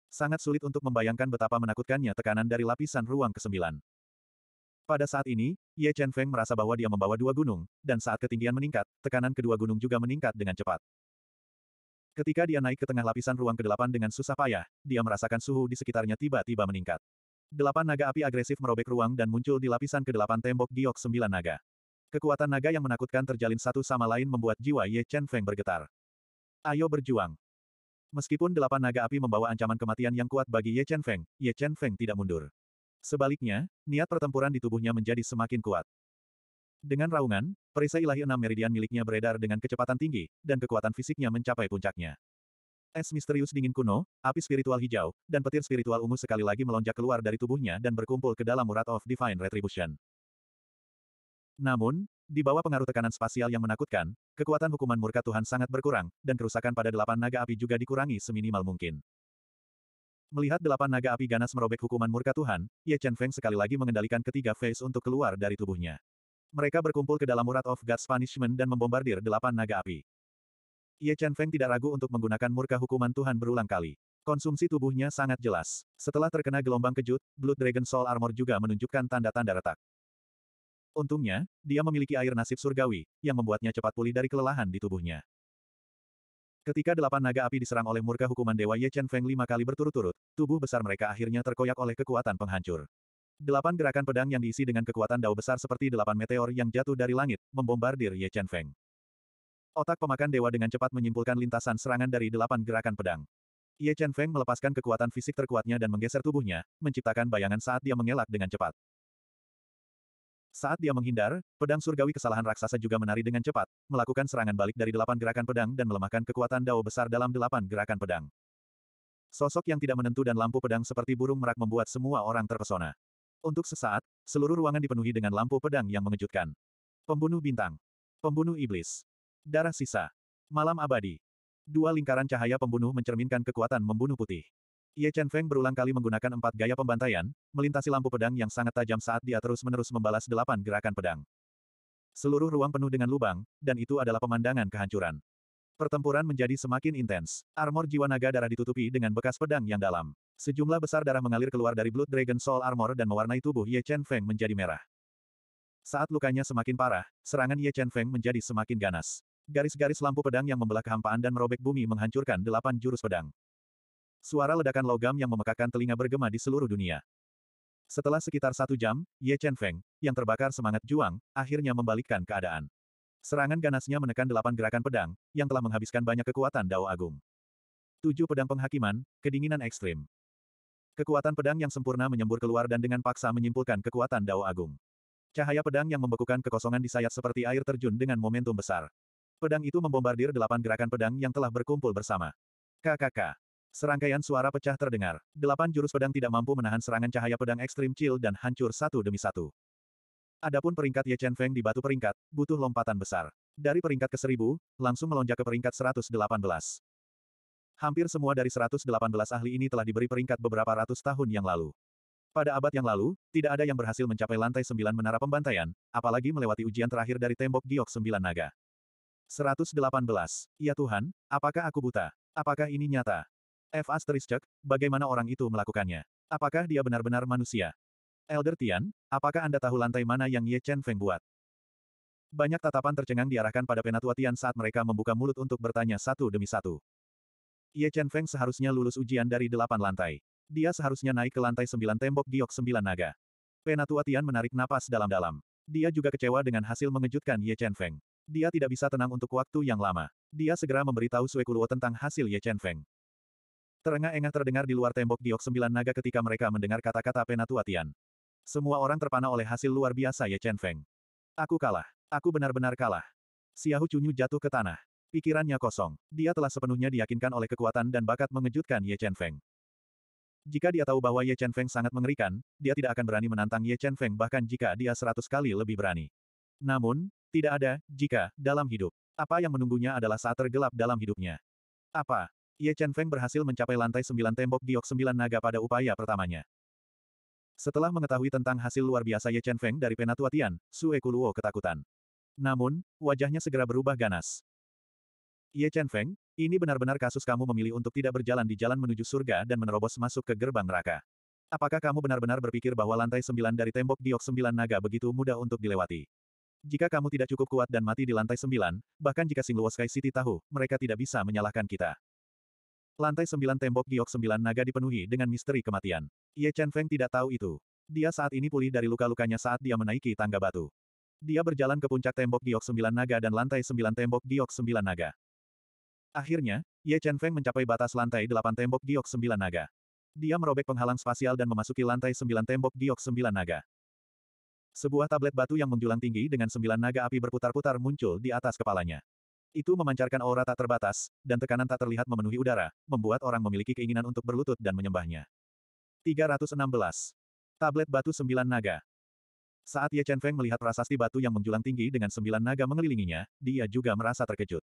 Sangat sulit untuk membayangkan betapa menakutkannya tekanan dari lapisan ruang ke-9. Pada saat ini, Ye Chen Feng merasa bahwa dia membawa dua gunung, dan saat ketinggian meningkat, tekanan kedua gunung juga meningkat dengan cepat. Ketika dia naik ke tengah lapisan ruang ke-8 dengan susah payah, dia merasakan suhu di sekitarnya tiba-tiba meningkat. Delapan naga api agresif merobek ruang dan muncul di lapisan ke-8 tembok giok sembilan naga. Kekuatan naga yang menakutkan terjalin satu sama lain membuat jiwa Ye Chen Feng bergetar. Ayo berjuang. Meskipun delapan naga api membawa ancaman kematian yang kuat bagi Ye Chen Feng, Ye Chen Feng tidak mundur. Sebaliknya, niat pertempuran di tubuhnya menjadi semakin kuat. Dengan raungan, perisai ilahi enam meridian miliknya beredar dengan kecepatan tinggi, dan kekuatan fisiknya mencapai puncaknya. Es misterius dingin kuno, api spiritual hijau, dan petir spiritual ungu sekali lagi melonjak keluar dari tubuhnya dan berkumpul ke dalam Murat of Divine Retribution. Namun, di bawah pengaruh tekanan spasial yang menakutkan, kekuatan hukuman murka Tuhan sangat berkurang, dan kerusakan pada delapan naga api juga dikurangi seminimal mungkin. Melihat delapan naga api ganas merobek hukuman murka Tuhan, Ye Chen Feng sekali lagi mengendalikan ketiga face untuk keluar dari tubuhnya. Mereka berkumpul ke dalam Murat of God's Punishment dan membombardir delapan naga api. Ye Chen Feng tidak ragu untuk menggunakan murka hukuman Tuhan berulang kali. Konsumsi tubuhnya sangat jelas. Setelah terkena gelombang kejut, Blood Dragon Soul Armor juga menunjukkan tanda-tanda retak. Untungnya, dia memiliki air nasib surgawi, yang membuatnya cepat pulih dari kelelahan di tubuhnya. Ketika delapan naga api diserang oleh murka hukuman Dewa Ye Chen Feng lima kali berturut-turut, tubuh besar mereka akhirnya terkoyak oleh kekuatan penghancur. Delapan gerakan pedang yang diisi dengan kekuatan dao besar seperti delapan meteor yang jatuh dari langit, membombardir Ye Chen Feng. Otak pemakan dewa dengan cepat menyimpulkan lintasan serangan dari delapan gerakan pedang. Ye Chen Feng melepaskan kekuatan fisik terkuatnya dan menggeser tubuhnya, menciptakan bayangan saat dia mengelak dengan cepat. Saat dia menghindar, pedang surgawi kesalahan raksasa juga menari dengan cepat, melakukan serangan balik dari delapan gerakan pedang dan melemahkan kekuatan dao besar dalam delapan gerakan pedang. Sosok yang tidak menentu dan lampu pedang seperti burung merak membuat semua orang terpesona. Untuk sesaat, seluruh ruangan dipenuhi dengan lampu pedang yang mengejutkan. Pembunuh bintang. Pembunuh iblis. Darah sisa. Malam abadi. Dua lingkaran cahaya pembunuh mencerminkan kekuatan membunuh putih. Ye Chen Feng berulang kali menggunakan empat gaya pembantaian, melintasi lampu pedang yang sangat tajam saat dia terus-menerus membalas delapan gerakan pedang. Seluruh ruang penuh dengan lubang, dan itu adalah pemandangan kehancuran. Pertempuran menjadi semakin intens. Armor jiwa naga darah ditutupi dengan bekas pedang yang dalam. Sejumlah besar darah mengalir keluar dari Blood Dragon Soul Armor dan mewarnai tubuh Ye Chen Feng menjadi merah. Saat lukanya semakin parah, serangan Ye Chen Feng menjadi semakin ganas. Garis-garis lampu pedang yang membelah kehampaan dan merobek bumi menghancurkan delapan jurus pedang. Suara ledakan logam yang memekakan telinga bergema di seluruh dunia. Setelah sekitar satu jam, Ye Chen Feng, yang terbakar semangat juang, akhirnya membalikkan keadaan. Serangan ganasnya menekan delapan gerakan pedang, yang telah menghabiskan banyak kekuatan Dao Agung. Tujuh pedang penghakiman, kedinginan ekstrim. Kekuatan pedang yang sempurna menyembur keluar dan dengan paksa menyimpulkan kekuatan Dao Agung. Cahaya pedang yang membekukan kekosongan disayat seperti air terjun dengan momentum besar. Pedang itu membombardir delapan gerakan pedang yang telah berkumpul bersama. KKK. Serangkaian suara pecah terdengar. Delapan jurus pedang tidak mampu menahan serangan cahaya pedang ekstrim chill dan hancur satu demi satu. Adapun peringkat Ye Chen Feng di batu peringkat, butuh lompatan besar. Dari peringkat ke seribu, langsung melonjak ke peringkat 118. Hampir semua dari 118 ahli ini telah diberi peringkat beberapa ratus tahun yang lalu. Pada abad yang lalu, tidak ada yang berhasil mencapai lantai sembilan menara pembantaian, apalagi melewati ujian terakhir dari tembok giok sembilan naga. 118. Ya Tuhan, apakah aku buta? Apakah ini nyata? F asterisk, bagaimana orang itu melakukannya? Apakah dia benar-benar manusia? Elder Tian, apakah Anda tahu lantai mana yang Ye Chen Feng buat? Banyak tatapan tercengang diarahkan pada Penatua Tian saat mereka membuka mulut untuk bertanya satu demi satu. Ye Chen Feng seharusnya lulus ujian dari delapan lantai. Dia seharusnya naik ke lantai sembilan tembok giok sembilan naga. Penatua Tian menarik napas dalam-dalam. Dia juga kecewa dengan hasil mengejutkan Ye Chen Feng. Dia tidak bisa tenang untuk waktu yang lama. Dia segera memberitahu Sue Kuluo tentang hasil Ye Chen Feng. Terengah-engah terdengar di luar tembok giok sembilan naga ketika mereka mendengar kata-kata Penatua Tian. Semua orang terpana oleh hasil luar biasa Ye Chen Feng. Aku kalah. Aku benar-benar kalah. Xiahu Chunyu jatuh ke tanah. Pikirannya kosong. Dia telah sepenuhnya diyakinkan oleh kekuatan dan bakat mengejutkan Ye Chen Feng. Jika dia tahu bahwa Ye Chen Feng sangat mengerikan, dia tidak akan berani menantang Ye Chen Feng bahkan jika dia seratus kali lebih berani. Namun, tidak ada, jika, dalam hidup. Apa yang menunggunya adalah saat tergelap dalam hidupnya. Apa, Ye Chen Feng berhasil mencapai lantai sembilan tembok giok sembilan naga pada upaya pertamanya. Setelah mengetahui tentang hasil luar biasa Ye Chen Feng dari Penatua Tian, Sue Kuluo ketakutan. Namun, wajahnya segera berubah ganas. Ye Chen Feng, ini benar-benar kasus kamu memilih untuk tidak berjalan di jalan menuju surga dan menerobos masuk ke gerbang neraka. Apakah kamu benar-benar berpikir bahwa lantai sembilan dari tembok giok sembilan naga begitu mudah untuk dilewati? Jika kamu tidak cukup kuat dan mati di lantai sembilan, bahkan jika Singluo Sky City tahu, mereka tidak bisa menyalahkan kita. Lantai sembilan tembok giok sembilan naga dipenuhi dengan misteri kematian. Ye Chen Feng tidak tahu itu. Dia saat ini pulih dari luka-lukanya saat dia menaiki tangga batu. Dia berjalan ke puncak tembok giok sembilan naga dan lantai sembilan tembok giok sembilan naga. Akhirnya, Ye Chen Feng mencapai batas lantai delapan tembok giok sembilan naga. Dia merobek penghalang spasial dan memasuki lantai sembilan tembok giok sembilan naga. Sebuah tablet batu yang menjulang tinggi dengan sembilan naga api berputar-putar muncul di atas kepalanya. Itu memancarkan aura tak terbatas, dan tekanan tak terlihat memenuhi udara, membuat orang memiliki keinginan untuk berlutut dan menyembahnya. 316. Tablet Batu Sembilan Naga Saat Ye Chen Feng melihat prasasti batu yang menjulang tinggi dengan sembilan naga mengelilinginya, dia juga merasa terkejut.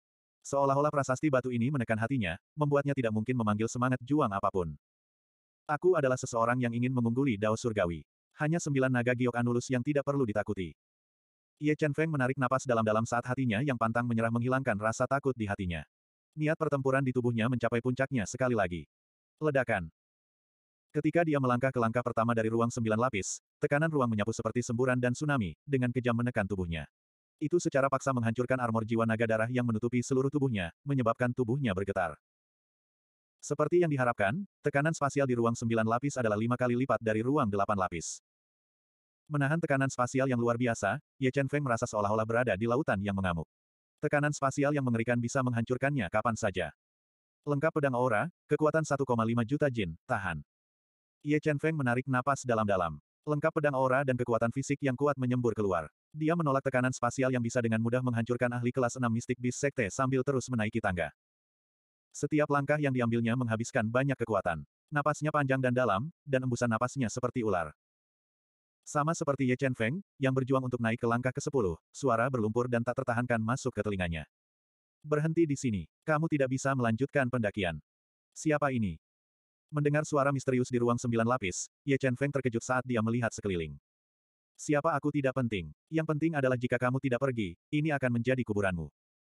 Seolah-olah prasasti batu ini menekan hatinya, membuatnya tidak mungkin memanggil semangat juang apapun. Aku adalah seseorang yang ingin mengungguli Dao Surgawi. Hanya sembilan naga giok Anulus yang tidak perlu ditakuti. Ye Chen Feng menarik napas dalam-dalam saat hatinya yang pantang menyerah menghilangkan rasa takut di hatinya. Niat pertempuran di tubuhnya mencapai puncaknya sekali lagi. Ledakan. Ketika dia melangkah ke langkah pertama dari ruang sembilan lapis, tekanan ruang menyapu seperti semburan dan tsunami, dengan kejam menekan tubuhnya. Itu secara paksa menghancurkan armor jiwa naga darah yang menutupi seluruh tubuhnya, menyebabkan tubuhnya bergetar. Seperti yang diharapkan, tekanan spasial di ruang sembilan lapis adalah lima kali lipat dari ruang delapan lapis. Menahan tekanan spasial yang luar biasa, Ye Chen Feng merasa seolah-olah berada di lautan yang mengamuk. Tekanan spasial yang mengerikan bisa menghancurkannya kapan saja. Lengkap pedang aura, kekuatan 1,5 juta jin, tahan. Ye Chen Feng menarik napas dalam-dalam. Lengkap pedang aura dan kekuatan fisik yang kuat menyembur keluar. Dia menolak tekanan spasial yang bisa dengan mudah menghancurkan ahli kelas 6 mistik bis sekte sambil terus menaiki tangga. Setiap langkah yang diambilnya menghabiskan banyak kekuatan. Napasnya panjang dan dalam, dan embusan napasnya seperti ular. Sama seperti Ye Chen Feng, yang berjuang untuk naik ke langkah ke-10, suara berlumpur dan tak tertahankan masuk ke telinganya. Berhenti di sini, kamu tidak bisa melanjutkan pendakian. Siapa ini? Mendengar suara misterius di ruang sembilan lapis, Ye Chen Feng terkejut saat dia melihat sekeliling. Siapa aku tidak penting. Yang penting adalah jika kamu tidak pergi, ini akan menjadi kuburanmu.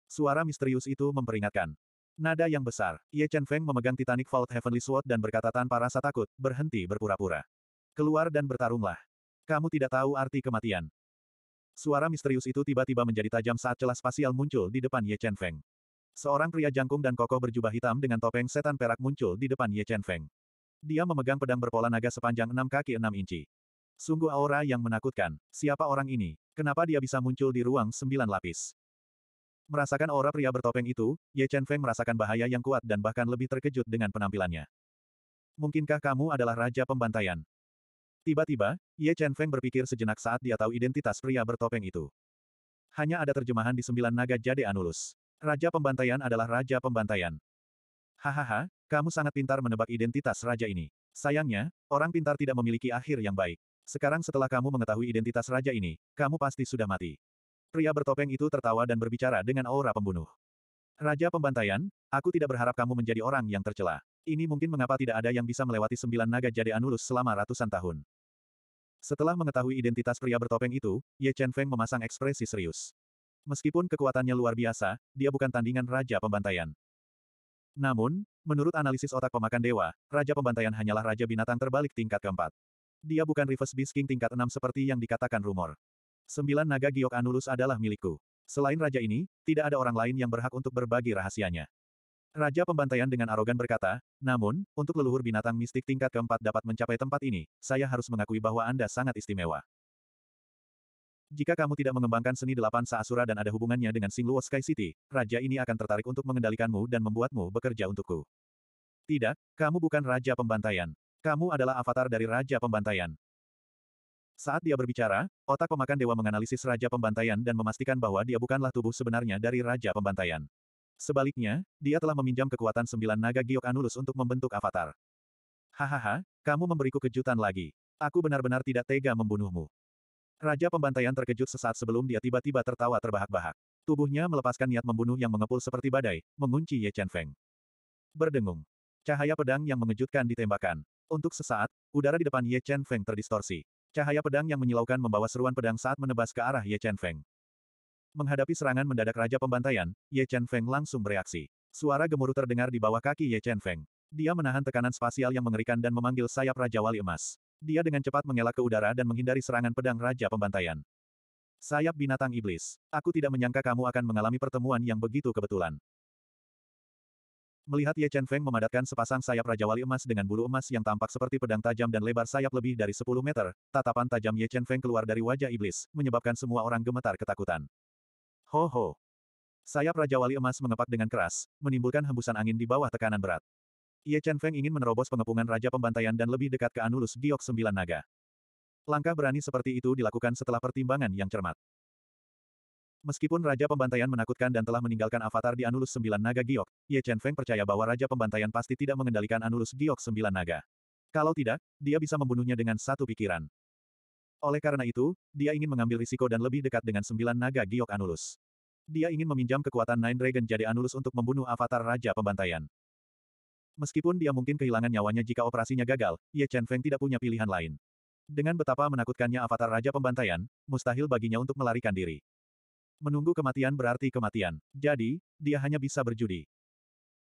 Suara misterius itu memperingatkan. Nada yang besar, Ye Chen Feng memegang Titanic Vault Heavenly Sword dan berkata tanpa rasa takut, berhenti berpura-pura. Keluar dan bertarunglah. Kamu tidak tahu arti kematian. Suara misterius itu tiba-tiba menjadi tajam saat celah spasial muncul di depan Ye Chen Feng. Seorang pria jangkung dan kokoh berjubah hitam dengan topeng setan perak muncul di depan Ye Chen Feng. Dia memegang pedang berpola naga sepanjang enam kaki enam inci. Sungguh aura yang menakutkan. Siapa orang ini? Kenapa dia bisa muncul di ruang sembilan lapis? Merasakan aura pria bertopeng itu, Ye Chen Feng merasakan bahaya yang kuat dan bahkan lebih terkejut dengan penampilannya. Mungkinkah kamu adalah Raja Pembantaian? Tiba-tiba, Ye Chen Feng berpikir sejenak saat dia tahu identitas pria bertopeng itu. Hanya ada terjemahan di sembilan naga jade Anulus. Raja pembantaian adalah raja pembantaian. Hahaha, kamu sangat pintar menebak identitas raja ini. Sayangnya, orang pintar tidak memiliki akhir yang baik. Sekarang setelah kamu mengetahui identitas raja ini, kamu pasti sudah mati. Pria bertopeng itu tertawa dan berbicara dengan aura pembunuh. Raja pembantaian, aku tidak berharap kamu menjadi orang yang tercela. Ini mungkin mengapa tidak ada yang bisa melewati sembilan naga jade Anulus selama ratusan tahun. Setelah mengetahui identitas pria bertopeng itu, Ye Chen Feng memasang ekspresi serius. Meskipun kekuatannya luar biasa, dia bukan tandingan Raja Pembantaian. Namun, menurut analisis otak pemakan dewa, Raja Pembantaian hanyalah Raja Binatang terbalik tingkat keempat. Dia bukan reverse beast king tingkat enam seperti yang dikatakan rumor. Sembilan naga giok Anulus adalah milikku. Selain raja ini, tidak ada orang lain yang berhak untuk berbagi rahasianya. Raja pembantaian dengan arogan berkata, namun, untuk leluhur binatang mistik tingkat keempat dapat mencapai tempat ini, saya harus mengakui bahwa Anda sangat istimewa. Jika kamu tidak mengembangkan seni delapan saasura dan ada hubungannya dengan Singluo Sky City, raja ini akan tertarik untuk mengendalikanmu dan membuatmu bekerja untukku. Tidak, kamu bukan raja pembantaian. Kamu adalah avatar dari raja pembantaian. Saat dia berbicara, otak pemakan dewa menganalisis raja pembantaian dan memastikan bahwa dia bukanlah tubuh sebenarnya dari raja pembantaian. Sebaliknya, dia telah meminjam kekuatan sembilan naga giok Anulus untuk membentuk avatar. Hahaha, kamu memberiku kejutan lagi. Aku benar-benar tidak tega membunuhmu. Raja pembantaian terkejut sesaat sebelum dia tiba-tiba tertawa terbahak-bahak. Tubuhnya melepaskan niat membunuh yang mengepul seperti badai, mengunci Ye Chen Feng. Berdengung. Cahaya pedang yang mengejutkan ditembakkan. Untuk sesaat, udara di depan Ye Chen Feng terdistorsi. Cahaya pedang yang menyilaukan membawa seruan pedang saat menebas ke arah Ye Chen Feng. Menghadapi serangan mendadak Raja Pembantaian, Ye Chen Feng langsung bereaksi. Suara gemuruh terdengar di bawah kaki Ye Chen Feng. Dia menahan tekanan spasial yang mengerikan dan memanggil sayap Raja Wali Emas. Dia dengan cepat mengelak ke udara dan menghindari serangan pedang Raja Pembantaian. Sayap binatang iblis. Aku tidak menyangka kamu akan mengalami pertemuan yang begitu kebetulan. Melihat Ye Chen Feng memadatkan sepasang sayap Raja Wali Emas dengan bulu emas yang tampak seperti pedang tajam dan lebar sayap lebih dari 10 meter, tatapan tajam Ye Chen Feng keluar dari wajah iblis, menyebabkan semua orang gemetar ketakutan. Ho ho. Sayap Raja Wali Emas mengepak dengan keras, menimbulkan hembusan angin di bawah tekanan berat. Ye Chen Feng ingin menerobos pengepungan Raja Pembantaian dan lebih dekat ke Anulus Giok Sembilan Naga. Langkah berani seperti itu dilakukan setelah pertimbangan yang cermat. Meskipun Raja Pembantaian menakutkan dan telah meninggalkan avatar di Anulus Sembilan Naga Giok, Ye Chen Feng percaya bahwa Raja Pembantaian pasti tidak mengendalikan Anulus Giok Sembilan Naga. Kalau tidak, dia bisa membunuhnya dengan satu pikiran. Oleh karena itu, dia ingin mengambil risiko dan lebih dekat dengan sembilan naga giok Anulus. Dia ingin meminjam kekuatan Nine Dragon jadi Anulus untuk membunuh avatar Raja Pembantaian. Meskipun dia mungkin kehilangan nyawanya jika operasinya gagal, Ye Chen Feng tidak punya pilihan lain. Dengan betapa menakutkannya avatar Raja Pembantaian, mustahil baginya untuk melarikan diri. Menunggu kematian berarti kematian. Jadi, dia hanya bisa berjudi.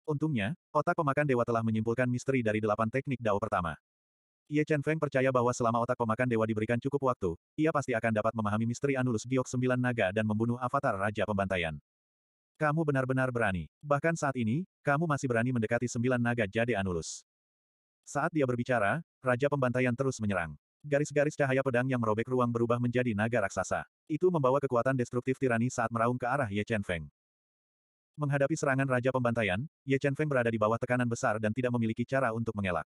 Untungnya, otak pemakan dewa telah menyimpulkan misteri dari delapan teknik dao pertama. Ye Chen Feng percaya bahwa selama otak pemakan dewa diberikan cukup waktu, ia pasti akan dapat memahami misteri Anulus Giok Sembilan Naga dan membunuh avatar Raja Pembantaian. Kamu benar-benar berani. Bahkan saat ini, kamu masih berani mendekati Sembilan Naga Jade Anulus. Saat dia berbicara, Raja Pembantaian terus menyerang. Garis-garis cahaya pedang yang merobek ruang berubah menjadi naga raksasa. Itu membawa kekuatan destruktif tirani saat meraung ke arah Ye Chen Feng. Menghadapi serangan Raja Pembantaian, Ye Chen Feng berada di bawah tekanan besar dan tidak memiliki cara untuk mengelak.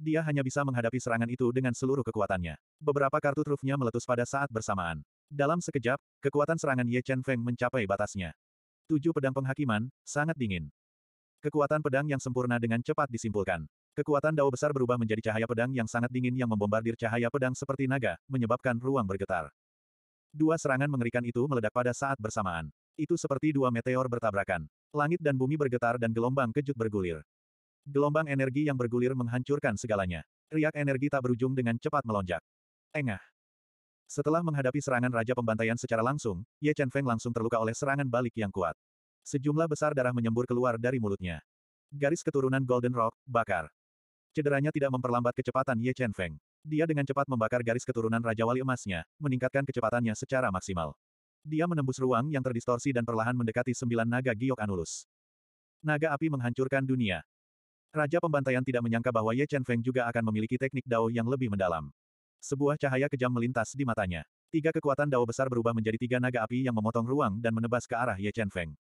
Dia hanya bisa menghadapi serangan itu dengan seluruh kekuatannya. Beberapa kartu trufnya meletus pada saat bersamaan. Dalam sekejap, kekuatan serangan Ye Chen Feng mencapai batasnya. Tujuh pedang penghakiman, sangat dingin. Kekuatan pedang yang sempurna dengan cepat disimpulkan. Kekuatan dao besar berubah menjadi cahaya pedang yang sangat dingin yang membombardir cahaya pedang seperti naga, menyebabkan ruang bergetar. Dua serangan mengerikan itu meledak pada saat bersamaan. Itu seperti dua meteor bertabrakan. Langit dan bumi bergetar dan gelombang kejut bergulir. Gelombang energi yang bergulir menghancurkan segalanya. Riak energi tak berujung dengan cepat melonjak. Engah. Setelah menghadapi serangan Raja Pembantaian secara langsung, Ye Chen Feng langsung terluka oleh serangan balik yang kuat. Sejumlah besar darah menyembur keluar dari mulutnya. Garis keturunan Golden Rock, bakar. Cederanya tidak memperlambat kecepatan Ye Chen Feng. Dia dengan cepat membakar garis keturunan Raja Wali Emasnya, meningkatkan kecepatannya secara maksimal. Dia menembus ruang yang terdistorsi dan perlahan mendekati sembilan naga giok Anulus. Naga api menghancurkan dunia, Raja pembantaian tidak menyangka bahwa Ye Chen Feng juga akan memiliki teknik dao yang lebih mendalam. Sebuah cahaya kejam melintas di matanya. Tiga kekuatan dao besar berubah menjadi tiga naga api yang memotong ruang dan menebas ke arah Ye Chen Feng.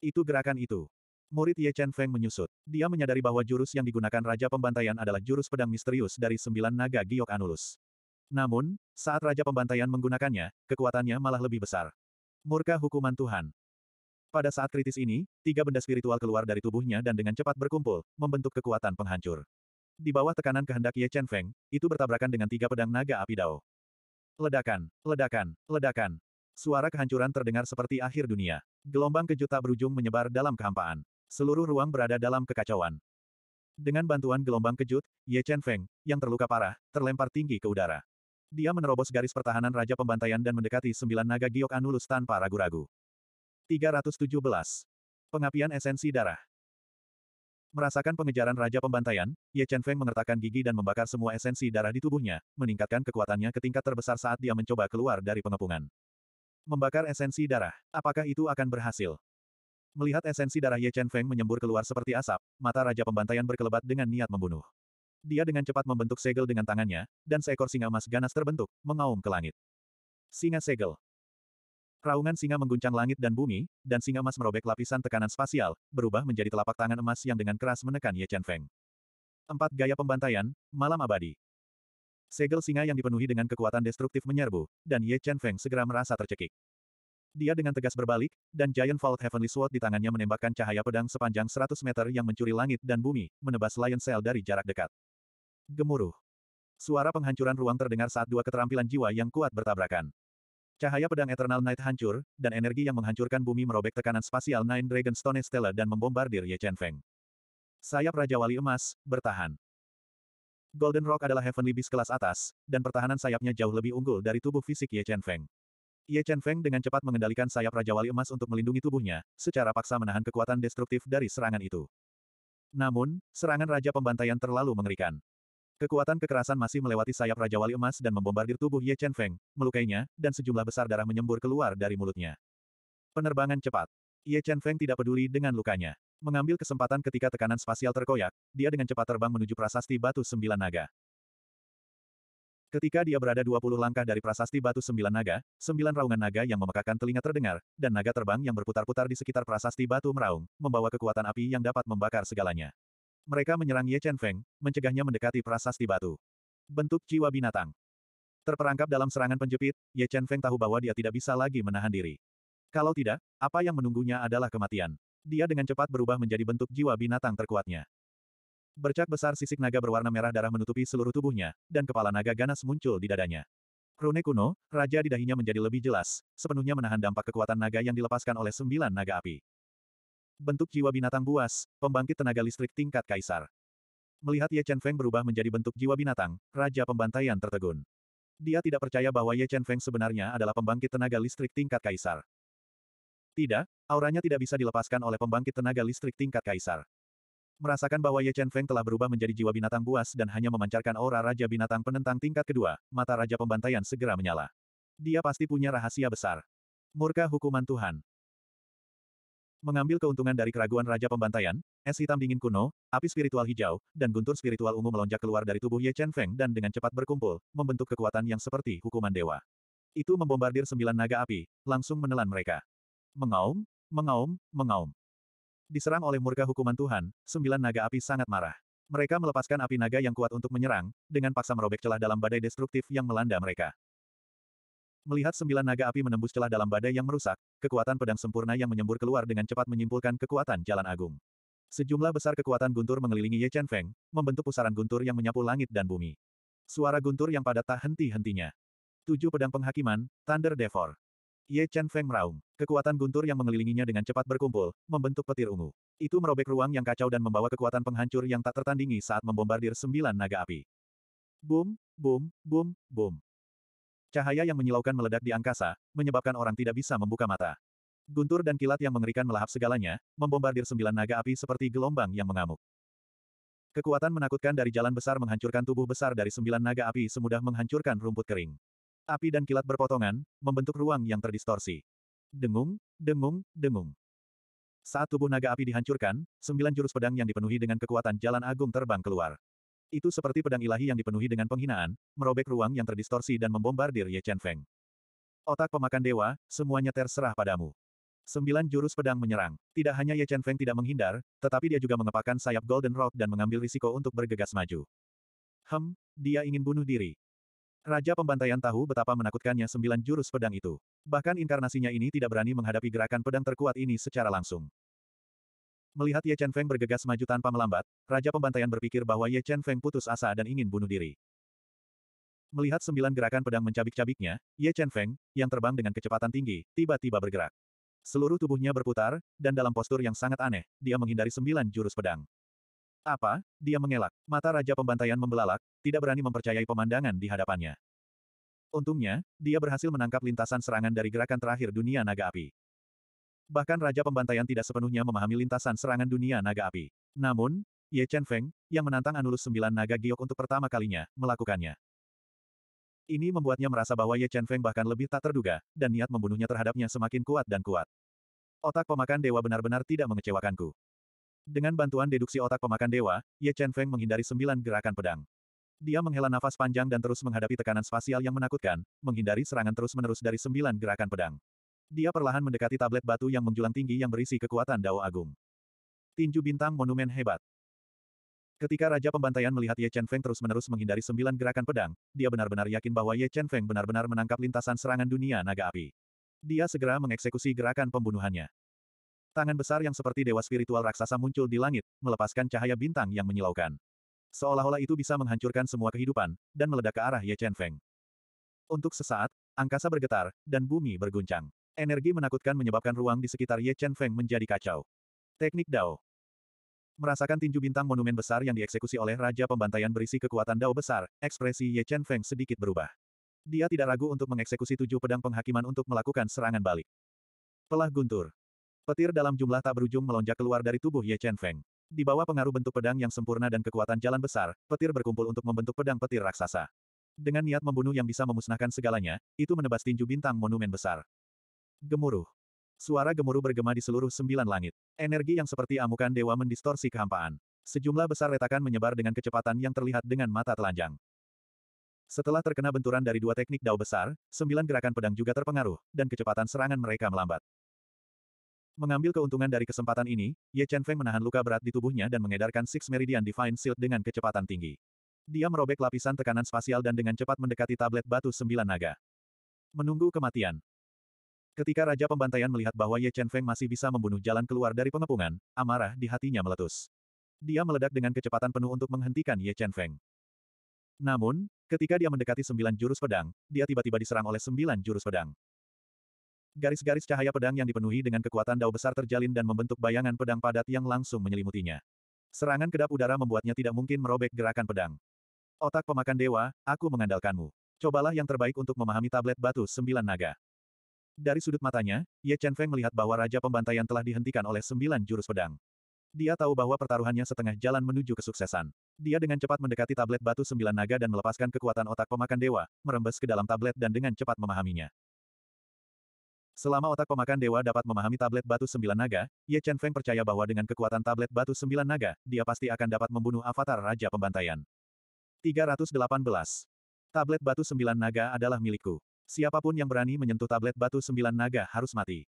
Itu gerakan itu. Murid Ye Chen Feng menyusut. Dia menyadari bahwa jurus yang digunakan Raja Pembantaian adalah jurus pedang misterius dari sembilan naga Giok Anulus. Namun, saat Raja Pembantaian menggunakannya, kekuatannya malah lebih besar. Murka hukuman Tuhan. Pada saat kritis ini, tiga benda spiritual keluar dari tubuhnya dan dengan cepat berkumpul, membentuk kekuatan penghancur. Di bawah tekanan kehendak Ye Chen Feng, itu bertabrakan dengan tiga pedang naga api Dao. Ledakan, ledakan, ledakan. Suara kehancuran terdengar seperti akhir dunia. Gelombang kejut berujung menyebar dalam kehampaan. Seluruh ruang berada dalam kekacauan. Dengan bantuan gelombang kejut, Ye Chen Feng, yang terluka parah, terlempar tinggi ke udara. Dia menerobos garis pertahanan Raja Pembantaian dan mendekati sembilan naga giok Anulus tanpa ragu-ragu. 317. Pengapian esensi darah. Merasakan pengejaran Raja Pembantaian, Ye Chen Feng mengertakkan gigi dan membakar semua esensi darah di tubuhnya, meningkatkan kekuatannya ke tingkat terbesar saat dia mencoba keluar dari pengepungan. Membakar esensi darah, apakah itu akan berhasil? Melihat esensi darah Ye Chen Feng menyembur keluar seperti asap, mata Raja Pembantaian berkelebat dengan niat membunuh. Dia dengan cepat membentuk segel dengan tangannya, dan seekor singa emas ganas terbentuk, mengaum ke langit. Singa segel, Raungan singa mengguncang langit dan bumi, dan singa emas merobek lapisan tekanan spasial, berubah menjadi telapak tangan emas yang dengan keras menekan Ye Chen Feng. Empat gaya pembantaian, malam abadi. Segel singa yang dipenuhi dengan kekuatan destruktif menyerbu, dan Ye Chen Feng segera merasa tercekik. Dia dengan tegas berbalik, dan Giant Vault Heavenly Sword di tangannya menembakkan cahaya pedang sepanjang 100 meter yang mencuri langit dan bumi, menebas Lion Cell dari jarak dekat. Gemuruh. Suara penghancuran ruang terdengar saat dua keterampilan jiwa yang kuat bertabrakan. Cahaya pedang Eternal Night hancur, dan energi yang menghancurkan bumi merobek tekanan spasial Nine Dragon Stone Stella dan membombardir Ye Chen Feng. Sayap Raja Wali Emas, bertahan. Golden Rock adalah Heavenly Beast kelas atas, dan pertahanan sayapnya jauh lebih unggul dari tubuh fisik Ye Chen Feng. Ye Chen Feng dengan cepat mengendalikan sayap Raja Wali Emas untuk melindungi tubuhnya, secara paksa menahan kekuatan destruktif dari serangan itu. Namun, serangan Raja Pembantaian terlalu mengerikan. Kekuatan kekerasan masih melewati sayap Raja Wali Emas dan membombardir tubuh Ye Chen Feng, melukainya, dan sejumlah besar darah menyembur keluar dari mulutnya. Penerbangan cepat. Ye Chen Feng tidak peduli dengan lukanya. Mengambil kesempatan ketika tekanan spasial terkoyak, dia dengan cepat terbang menuju prasasti batu sembilan naga. Ketika dia berada 20 langkah dari prasasti batu sembilan naga, sembilan raungan naga yang memekakan telinga terdengar, dan naga terbang yang berputar-putar di sekitar prasasti batu meraung, membawa kekuatan api yang dapat membakar segalanya. Mereka menyerang Ye Chen Feng, mencegahnya mendekati prasasti batu. Bentuk jiwa binatang. Terperangkap dalam serangan penjepit, Ye Chen Feng tahu bahwa dia tidak bisa lagi menahan diri. Kalau tidak, apa yang menunggunya adalah kematian. Dia dengan cepat berubah menjadi bentuk jiwa binatang terkuatnya. Bercak besar sisik naga berwarna merah darah menutupi seluruh tubuhnya, dan kepala naga ganas muncul di dadanya. Rune kuno, raja di dahinya menjadi lebih jelas, sepenuhnya menahan dampak kekuatan naga yang dilepaskan oleh sembilan naga api. Bentuk jiwa binatang buas, pembangkit tenaga listrik tingkat kaisar. Melihat Ye Chen Feng berubah menjadi bentuk jiwa binatang, Raja Pembantaian tertegun. Dia tidak percaya bahwa Ye Chen Feng sebenarnya adalah pembangkit tenaga listrik tingkat kaisar. Tidak, auranya tidak bisa dilepaskan oleh pembangkit tenaga listrik tingkat kaisar. Merasakan bahwa Ye Chen Feng telah berubah menjadi jiwa binatang buas dan hanya memancarkan aura Raja Binatang Penentang tingkat kedua, mata Raja Pembantaian segera menyala. Dia pasti punya rahasia besar. Murka hukuman Tuhan. Mengambil keuntungan dari keraguan Raja Pembantaian, es hitam dingin kuno, api spiritual hijau, dan guntur spiritual ungu melonjak keluar dari tubuh Ye Chen Feng dan dengan cepat berkumpul, membentuk kekuatan yang seperti hukuman dewa. Itu membombardir sembilan naga api, langsung menelan mereka. Mengaum, mengaum, mengaum. Diserang oleh murka hukuman Tuhan, sembilan naga api sangat marah. Mereka melepaskan api naga yang kuat untuk menyerang, dengan paksa merobek celah dalam badai destruktif yang melanda mereka. Melihat sembilan naga api menembus celah dalam badai yang merusak, kekuatan pedang sempurna yang menyembur keluar dengan cepat menyimpulkan kekuatan jalan agung. Sejumlah besar kekuatan guntur mengelilingi Ye Chen Feng, membentuk pusaran guntur yang menyapu langit dan bumi. Suara guntur yang padat tak henti-hentinya. Tujuh pedang penghakiman, Thunder Devor. Ye Chen Feng meraung. Kekuatan guntur yang mengelilinginya dengan cepat berkumpul, membentuk petir ungu. Itu merobek ruang yang kacau dan membawa kekuatan penghancur yang tak tertandingi saat membombardir sembilan naga api. Boom, boom, boom, boom. Cahaya yang menyilaukan meledak di angkasa, menyebabkan orang tidak bisa membuka mata. Guntur dan kilat yang mengerikan melahap segalanya, membombardir sembilan naga api seperti gelombang yang mengamuk. Kekuatan menakutkan dari jalan besar menghancurkan tubuh besar dari sembilan naga api semudah menghancurkan rumput kering. Api dan kilat berpotongan, membentuk ruang yang terdistorsi. Dengung, dengung, dengung. Saat tubuh naga api dihancurkan, sembilan jurus pedang yang dipenuhi dengan kekuatan jalan agung terbang keluar. Itu seperti pedang ilahi yang dipenuhi dengan penghinaan, merobek ruang yang terdistorsi dan membombardir Ye Chen Feng. Otak pemakan dewa, semuanya terserah padamu. Sembilan jurus pedang menyerang. Tidak hanya Ye Chen Feng tidak menghindar, tetapi dia juga mengepakkan sayap Golden Rock dan mengambil risiko untuk bergegas maju. Hem, dia ingin bunuh diri. Raja pembantaian tahu betapa menakutkannya sembilan jurus pedang itu. Bahkan inkarnasinya ini tidak berani menghadapi gerakan pedang terkuat ini secara langsung. Melihat Ye Chen Feng bergegas maju tanpa melambat, Raja Pembantaian berpikir bahwa Ye Chen Feng putus asa dan ingin bunuh diri. Melihat sembilan gerakan pedang mencabik-cabiknya, Ye Chen Feng, yang terbang dengan kecepatan tinggi, tiba-tiba bergerak. Seluruh tubuhnya berputar, dan dalam postur yang sangat aneh, dia menghindari sembilan jurus pedang. Apa? Dia mengelak. Mata Raja Pembantaian membelalak, tidak berani mempercayai pemandangan di hadapannya. Untungnya, dia berhasil menangkap lintasan serangan dari gerakan terakhir dunia naga api. Bahkan Raja Pembantaian tidak sepenuhnya memahami lintasan serangan dunia naga api. Namun, Ye Chen Feng, yang menantang Anulus Sembilan Naga Giok untuk pertama kalinya, melakukannya. Ini membuatnya merasa bahwa Ye Chen Feng bahkan lebih tak terduga, dan niat membunuhnya terhadapnya semakin kuat dan kuat. Otak pemakan dewa benar-benar tidak mengecewakanku. Dengan bantuan deduksi otak pemakan dewa, Ye Chen Feng menghindari sembilan gerakan pedang. Dia menghela nafas panjang dan terus menghadapi tekanan spasial yang menakutkan, menghindari serangan terus-menerus dari sembilan gerakan pedang. Dia perlahan mendekati tablet batu yang menjulang tinggi yang berisi kekuatan Dao Agung. Tinju bintang monumen hebat. Ketika Raja Pembantaian melihat Ye Chen Feng terus-menerus menghindari sembilan gerakan pedang, dia benar-benar yakin bahwa Ye Chen Feng benar-benar menangkap lintasan serangan dunia naga api. Dia segera mengeksekusi gerakan pembunuhannya. Tangan besar yang seperti dewa spiritual raksasa muncul di langit, melepaskan cahaya bintang yang menyilaukan. Seolah-olah itu bisa menghancurkan semua kehidupan, dan meledak ke arah Ye Chen Feng. Untuk sesaat, angkasa bergetar, dan bumi berguncang. Energi menakutkan menyebabkan ruang di sekitar Ye Chen Feng menjadi kacau. Teknik Dao Merasakan tinju bintang monumen besar yang dieksekusi oleh Raja Pembantaian berisi kekuatan Dao besar, ekspresi Ye Chen Feng sedikit berubah. Dia tidak ragu untuk mengeksekusi tujuh pedang penghakiman untuk melakukan serangan balik. Pelah guntur. Petir dalam jumlah tak berujung melonjak keluar dari tubuh Ye Chen Feng. Di bawah pengaruh bentuk pedang yang sempurna dan kekuatan jalan besar, petir berkumpul untuk membentuk pedang petir raksasa. Dengan niat membunuh yang bisa memusnahkan segalanya, itu menebas tinju bintang monumen besar. Gemuruh. Suara gemuruh bergema di seluruh sembilan langit. Energi yang seperti amukan dewa mendistorsi kehampaan. Sejumlah besar retakan menyebar dengan kecepatan yang terlihat dengan mata telanjang. Setelah terkena benturan dari dua teknik dao besar, sembilan gerakan pedang juga terpengaruh, dan kecepatan serangan mereka melambat. Mengambil keuntungan dari kesempatan ini, Ye Chen Feng menahan luka berat di tubuhnya dan mengedarkan Six Meridian Divine Shield dengan kecepatan tinggi. Dia merobek lapisan tekanan spasial dan dengan cepat mendekati tablet batu sembilan naga. Menunggu kematian. Ketika Raja Pembantaian melihat bahwa Ye Chen Feng masih bisa membunuh jalan keluar dari pengepungan, amarah di hatinya meletus. Dia meledak dengan kecepatan penuh untuk menghentikan Ye Chen Feng. Namun, ketika dia mendekati sembilan jurus pedang, dia tiba-tiba diserang oleh sembilan jurus pedang. Garis-garis cahaya pedang yang dipenuhi dengan kekuatan dao besar terjalin dan membentuk bayangan pedang padat yang langsung menyelimutinya. Serangan kedap udara membuatnya tidak mungkin merobek gerakan pedang. Otak pemakan dewa, aku mengandalkanmu. Cobalah yang terbaik untuk memahami tablet batu sembilan naga. Dari sudut matanya, Ye Chen Feng melihat bahwa Raja Pembantaian telah dihentikan oleh sembilan jurus pedang. Dia tahu bahwa pertaruhannya setengah jalan menuju kesuksesan. Dia dengan cepat mendekati tablet batu sembilan naga dan melepaskan kekuatan otak pemakan dewa, merembes ke dalam tablet dan dengan cepat memahaminya. Selama otak pemakan dewa dapat memahami tablet batu sembilan naga, Ye Chen Feng percaya bahwa dengan kekuatan tablet batu sembilan naga, dia pasti akan dapat membunuh avatar Raja Pembantaian. 318. Tablet batu sembilan naga adalah milikku. Siapapun yang berani menyentuh tablet batu sembilan naga harus mati.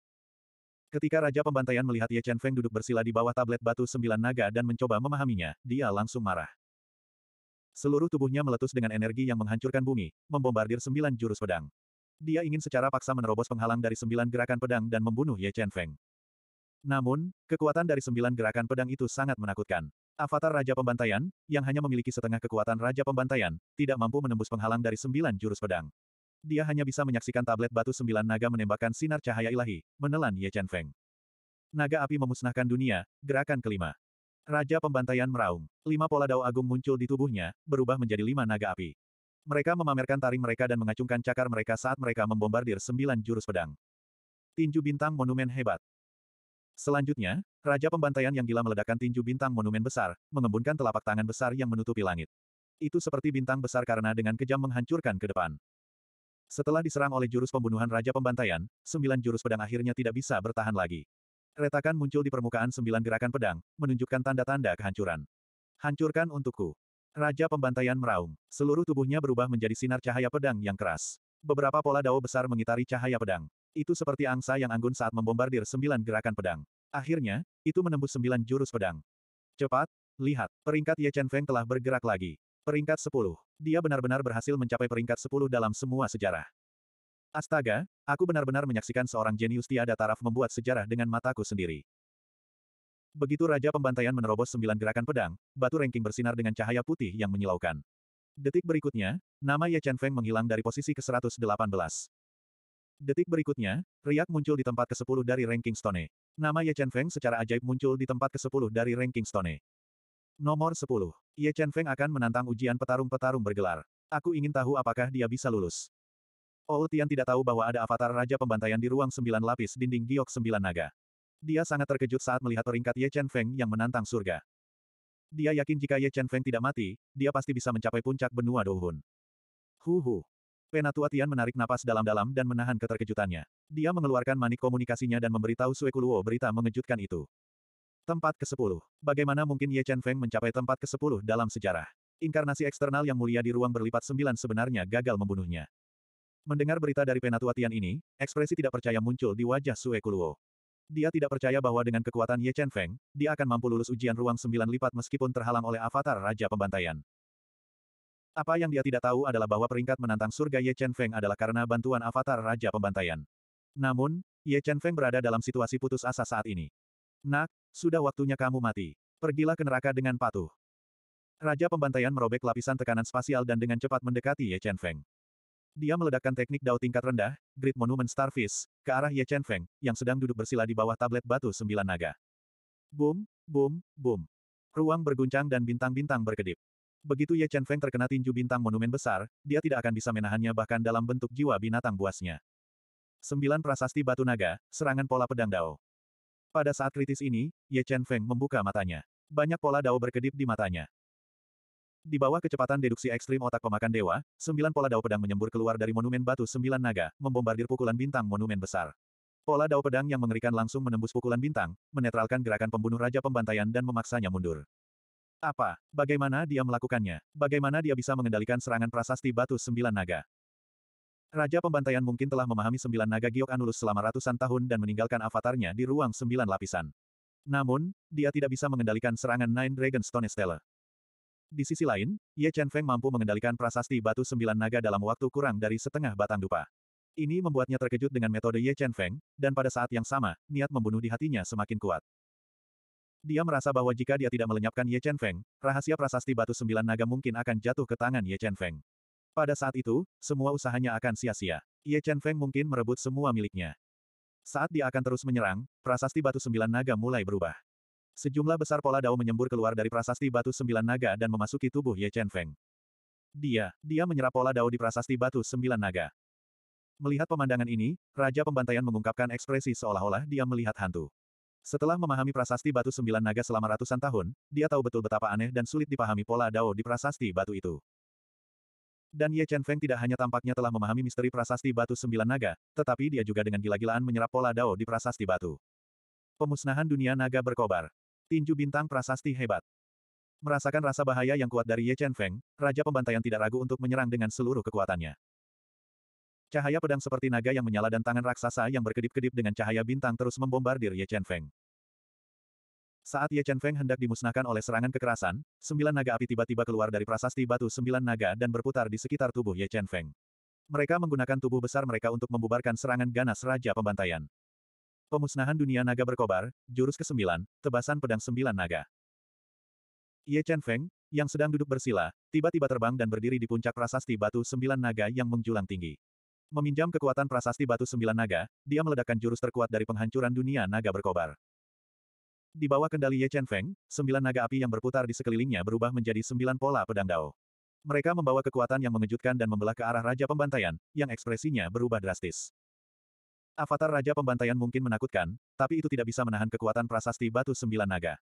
Ketika Raja Pembantaian melihat Ye Chen Feng duduk bersila di bawah tablet batu sembilan naga dan mencoba memahaminya, dia langsung marah. Seluruh tubuhnya meletus dengan energi yang menghancurkan bumi, membombardir sembilan jurus pedang. Dia ingin secara paksa menerobos penghalang dari sembilan gerakan pedang dan membunuh Ye Chen Feng. Namun, kekuatan dari sembilan gerakan pedang itu sangat menakutkan. Avatar Raja Pembantaian, yang hanya memiliki setengah kekuatan Raja Pembantaian, tidak mampu menembus penghalang dari sembilan jurus pedang. Dia hanya bisa menyaksikan tablet batu sembilan naga menembakkan sinar cahaya ilahi, menelan Ye Chen Feng. Naga api memusnahkan dunia, gerakan kelima. Raja pembantaian meraung. Lima pola dao agung muncul di tubuhnya, berubah menjadi lima naga api. Mereka memamerkan taring mereka dan mengacungkan cakar mereka saat mereka membombardir sembilan jurus pedang. Tinju bintang monumen hebat. Selanjutnya, Raja pembantaian yang gila meledakkan tinju bintang monumen besar, mengembunkan telapak tangan besar yang menutupi langit. Itu seperti bintang besar karena dengan kejam menghancurkan ke depan. Setelah diserang oleh jurus pembunuhan Raja Pembantaian, sembilan jurus pedang akhirnya tidak bisa bertahan lagi. Retakan muncul di permukaan sembilan gerakan pedang, menunjukkan tanda-tanda kehancuran. Hancurkan untukku. Raja Pembantaian meraung. Seluruh tubuhnya berubah menjadi sinar cahaya pedang yang keras. Beberapa pola dao besar mengitari cahaya pedang. Itu seperti angsa yang anggun saat membombardir sembilan gerakan pedang. Akhirnya, itu menembus sembilan jurus pedang. Cepat, lihat, peringkat Ye Chen Feng telah bergerak lagi. Peringkat sepuluh dia benar-benar berhasil mencapai peringkat 10 dalam semua sejarah. Astaga, aku benar-benar menyaksikan seorang jenius tiada taraf membuat sejarah dengan mataku sendiri. Begitu Raja Pembantaian menerobos sembilan gerakan pedang, batu ranking bersinar dengan cahaya putih yang menyilaukan. Detik berikutnya, nama Ye Chen Feng menghilang dari posisi ke-118. Detik berikutnya, Riak muncul di tempat ke-10 dari ranking Stone. Nama Ye Chen Feng secara ajaib muncul di tempat ke-10 dari ranking Stone. Nomor 10. Ye Chen Feng akan menantang ujian petarung-petarung bergelar. Aku ingin tahu apakah dia bisa lulus. Ou oh, Tian tidak tahu bahwa ada avatar Raja Pembantaian di ruang sembilan lapis dinding giok sembilan naga. Dia sangat terkejut saat melihat peringkat Ye Chen Feng yang menantang surga. Dia yakin jika Ye Chen Feng tidak mati, dia pasti bisa mencapai puncak benua Douhun. Huhu. Penatua Tian menarik napas dalam-dalam dan menahan keterkejutannya. Dia mengeluarkan manik komunikasinya dan memberitahu Sue Kuluo berita mengejutkan itu. Tempat ke-10. Bagaimana mungkin Ye Chen Feng mencapai tempat ke-10 dalam sejarah? Inkarnasi eksternal yang mulia di ruang berlipat sembilan sebenarnya gagal membunuhnya. Mendengar berita dari Penatua Tian ini, ekspresi tidak percaya muncul di wajah Sue Kuluo. Dia tidak percaya bahwa dengan kekuatan Ye Chen Feng, dia akan mampu lulus ujian ruang sembilan lipat meskipun terhalang oleh avatar Raja Pembantaian. Apa yang dia tidak tahu adalah bahwa peringkat menantang surga Ye Chen Feng adalah karena bantuan avatar Raja Pembantaian. Namun, Ye Chen Feng berada dalam situasi putus asa saat ini. Nak, sudah waktunya kamu mati. Pergilah ke neraka dengan patuh. Raja pembantaian merobek lapisan tekanan spasial dan dengan cepat mendekati Ye Chen Feng. Dia meledakkan teknik dao tingkat rendah, Great Monument Starfish, ke arah Ye Chen Feng, yang sedang duduk bersila di bawah tablet batu sembilan naga. Boom, boom, boom. Ruang berguncang dan bintang-bintang berkedip. Begitu Ye Chen Feng terkena tinju bintang monumen besar, dia tidak akan bisa menahannya bahkan dalam bentuk jiwa binatang buasnya. Sembilan prasasti batu naga, serangan pola pedang dao. Pada saat kritis ini, Ye Chen Feng membuka matanya. Banyak pola dao berkedip di matanya. Di bawah kecepatan deduksi ekstrim otak pemakan dewa, sembilan pola dao pedang menyembur keluar dari monumen batu sembilan naga, membombardir pukulan bintang monumen besar. Pola dao pedang yang mengerikan langsung menembus pukulan bintang, menetralkan gerakan pembunuh Raja Pembantaian dan memaksanya mundur. Apa? Bagaimana dia melakukannya? Bagaimana dia bisa mengendalikan serangan prasasti batu sembilan naga? Raja Pembantaian mungkin telah memahami sembilan naga giok Anulus selama ratusan tahun dan meninggalkan avatarnya di ruang sembilan lapisan. Namun, dia tidak bisa mengendalikan serangan Nine Dragon Stone Stellar. Di sisi lain, Ye Chen Feng mampu mengendalikan prasasti batu sembilan naga dalam waktu kurang dari setengah batang dupa. Ini membuatnya terkejut dengan metode Ye Chen Feng, dan pada saat yang sama, niat membunuh di hatinya semakin kuat. Dia merasa bahwa jika dia tidak melenyapkan Ye Chen Feng, rahasia prasasti batu sembilan naga mungkin akan jatuh ke tangan Ye Chen Feng. Pada saat itu, semua usahanya akan sia-sia. Ye Chen Feng mungkin merebut semua miliknya. Saat dia akan terus menyerang, prasasti batu sembilan naga mulai berubah. Sejumlah besar pola dao menyembur keluar dari prasasti batu sembilan naga dan memasuki tubuh Ye Chen Feng. Dia, dia menyerap pola dao di prasasti batu sembilan naga. Melihat pemandangan ini, Raja Pembantaian mengungkapkan ekspresi seolah-olah dia melihat hantu. Setelah memahami prasasti batu sembilan naga selama ratusan tahun, dia tahu betul betapa aneh dan sulit dipahami pola dao di prasasti batu itu. Dan Ye Chen Feng tidak hanya tampaknya telah memahami misteri prasasti batu sembilan naga, tetapi dia juga dengan gila-gilaan menyerap pola dao di prasasti batu. Pemusnahan dunia naga berkobar. Tinju bintang prasasti hebat. Merasakan rasa bahaya yang kuat dari Ye Chen Feng, Raja Pembantaian tidak ragu untuk menyerang dengan seluruh kekuatannya. Cahaya pedang seperti naga yang menyala dan tangan raksasa yang berkedip-kedip dengan cahaya bintang terus membombardir Ye Chen Feng. Saat Ye Chen Feng hendak dimusnahkan oleh serangan kekerasan, sembilan naga api tiba-tiba keluar dari prasasti batu sembilan naga dan berputar di sekitar tubuh Ye Chen Feng. Mereka menggunakan tubuh besar mereka untuk membubarkan serangan ganas Raja Pembantaian. Pemusnahan dunia naga berkobar, jurus ke-9, tebasan pedang sembilan naga. Ye Chen Feng, yang sedang duduk bersila, tiba-tiba terbang dan berdiri di puncak prasasti batu sembilan naga yang menjulang tinggi. Meminjam kekuatan prasasti batu sembilan naga, dia meledakkan jurus terkuat dari penghancuran dunia naga berkobar. Di bawah kendali Ye Chen Feng, sembilan naga api yang berputar di sekelilingnya berubah menjadi sembilan pola pedang Dao. Mereka membawa kekuatan yang mengejutkan dan membelah ke arah Raja Pembantaian, yang ekspresinya berubah drastis. Avatar Raja Pembantaian mungkin menakutkan, tapi itu tidak bisa menahan kekuatan prasasti batu sembilan naga.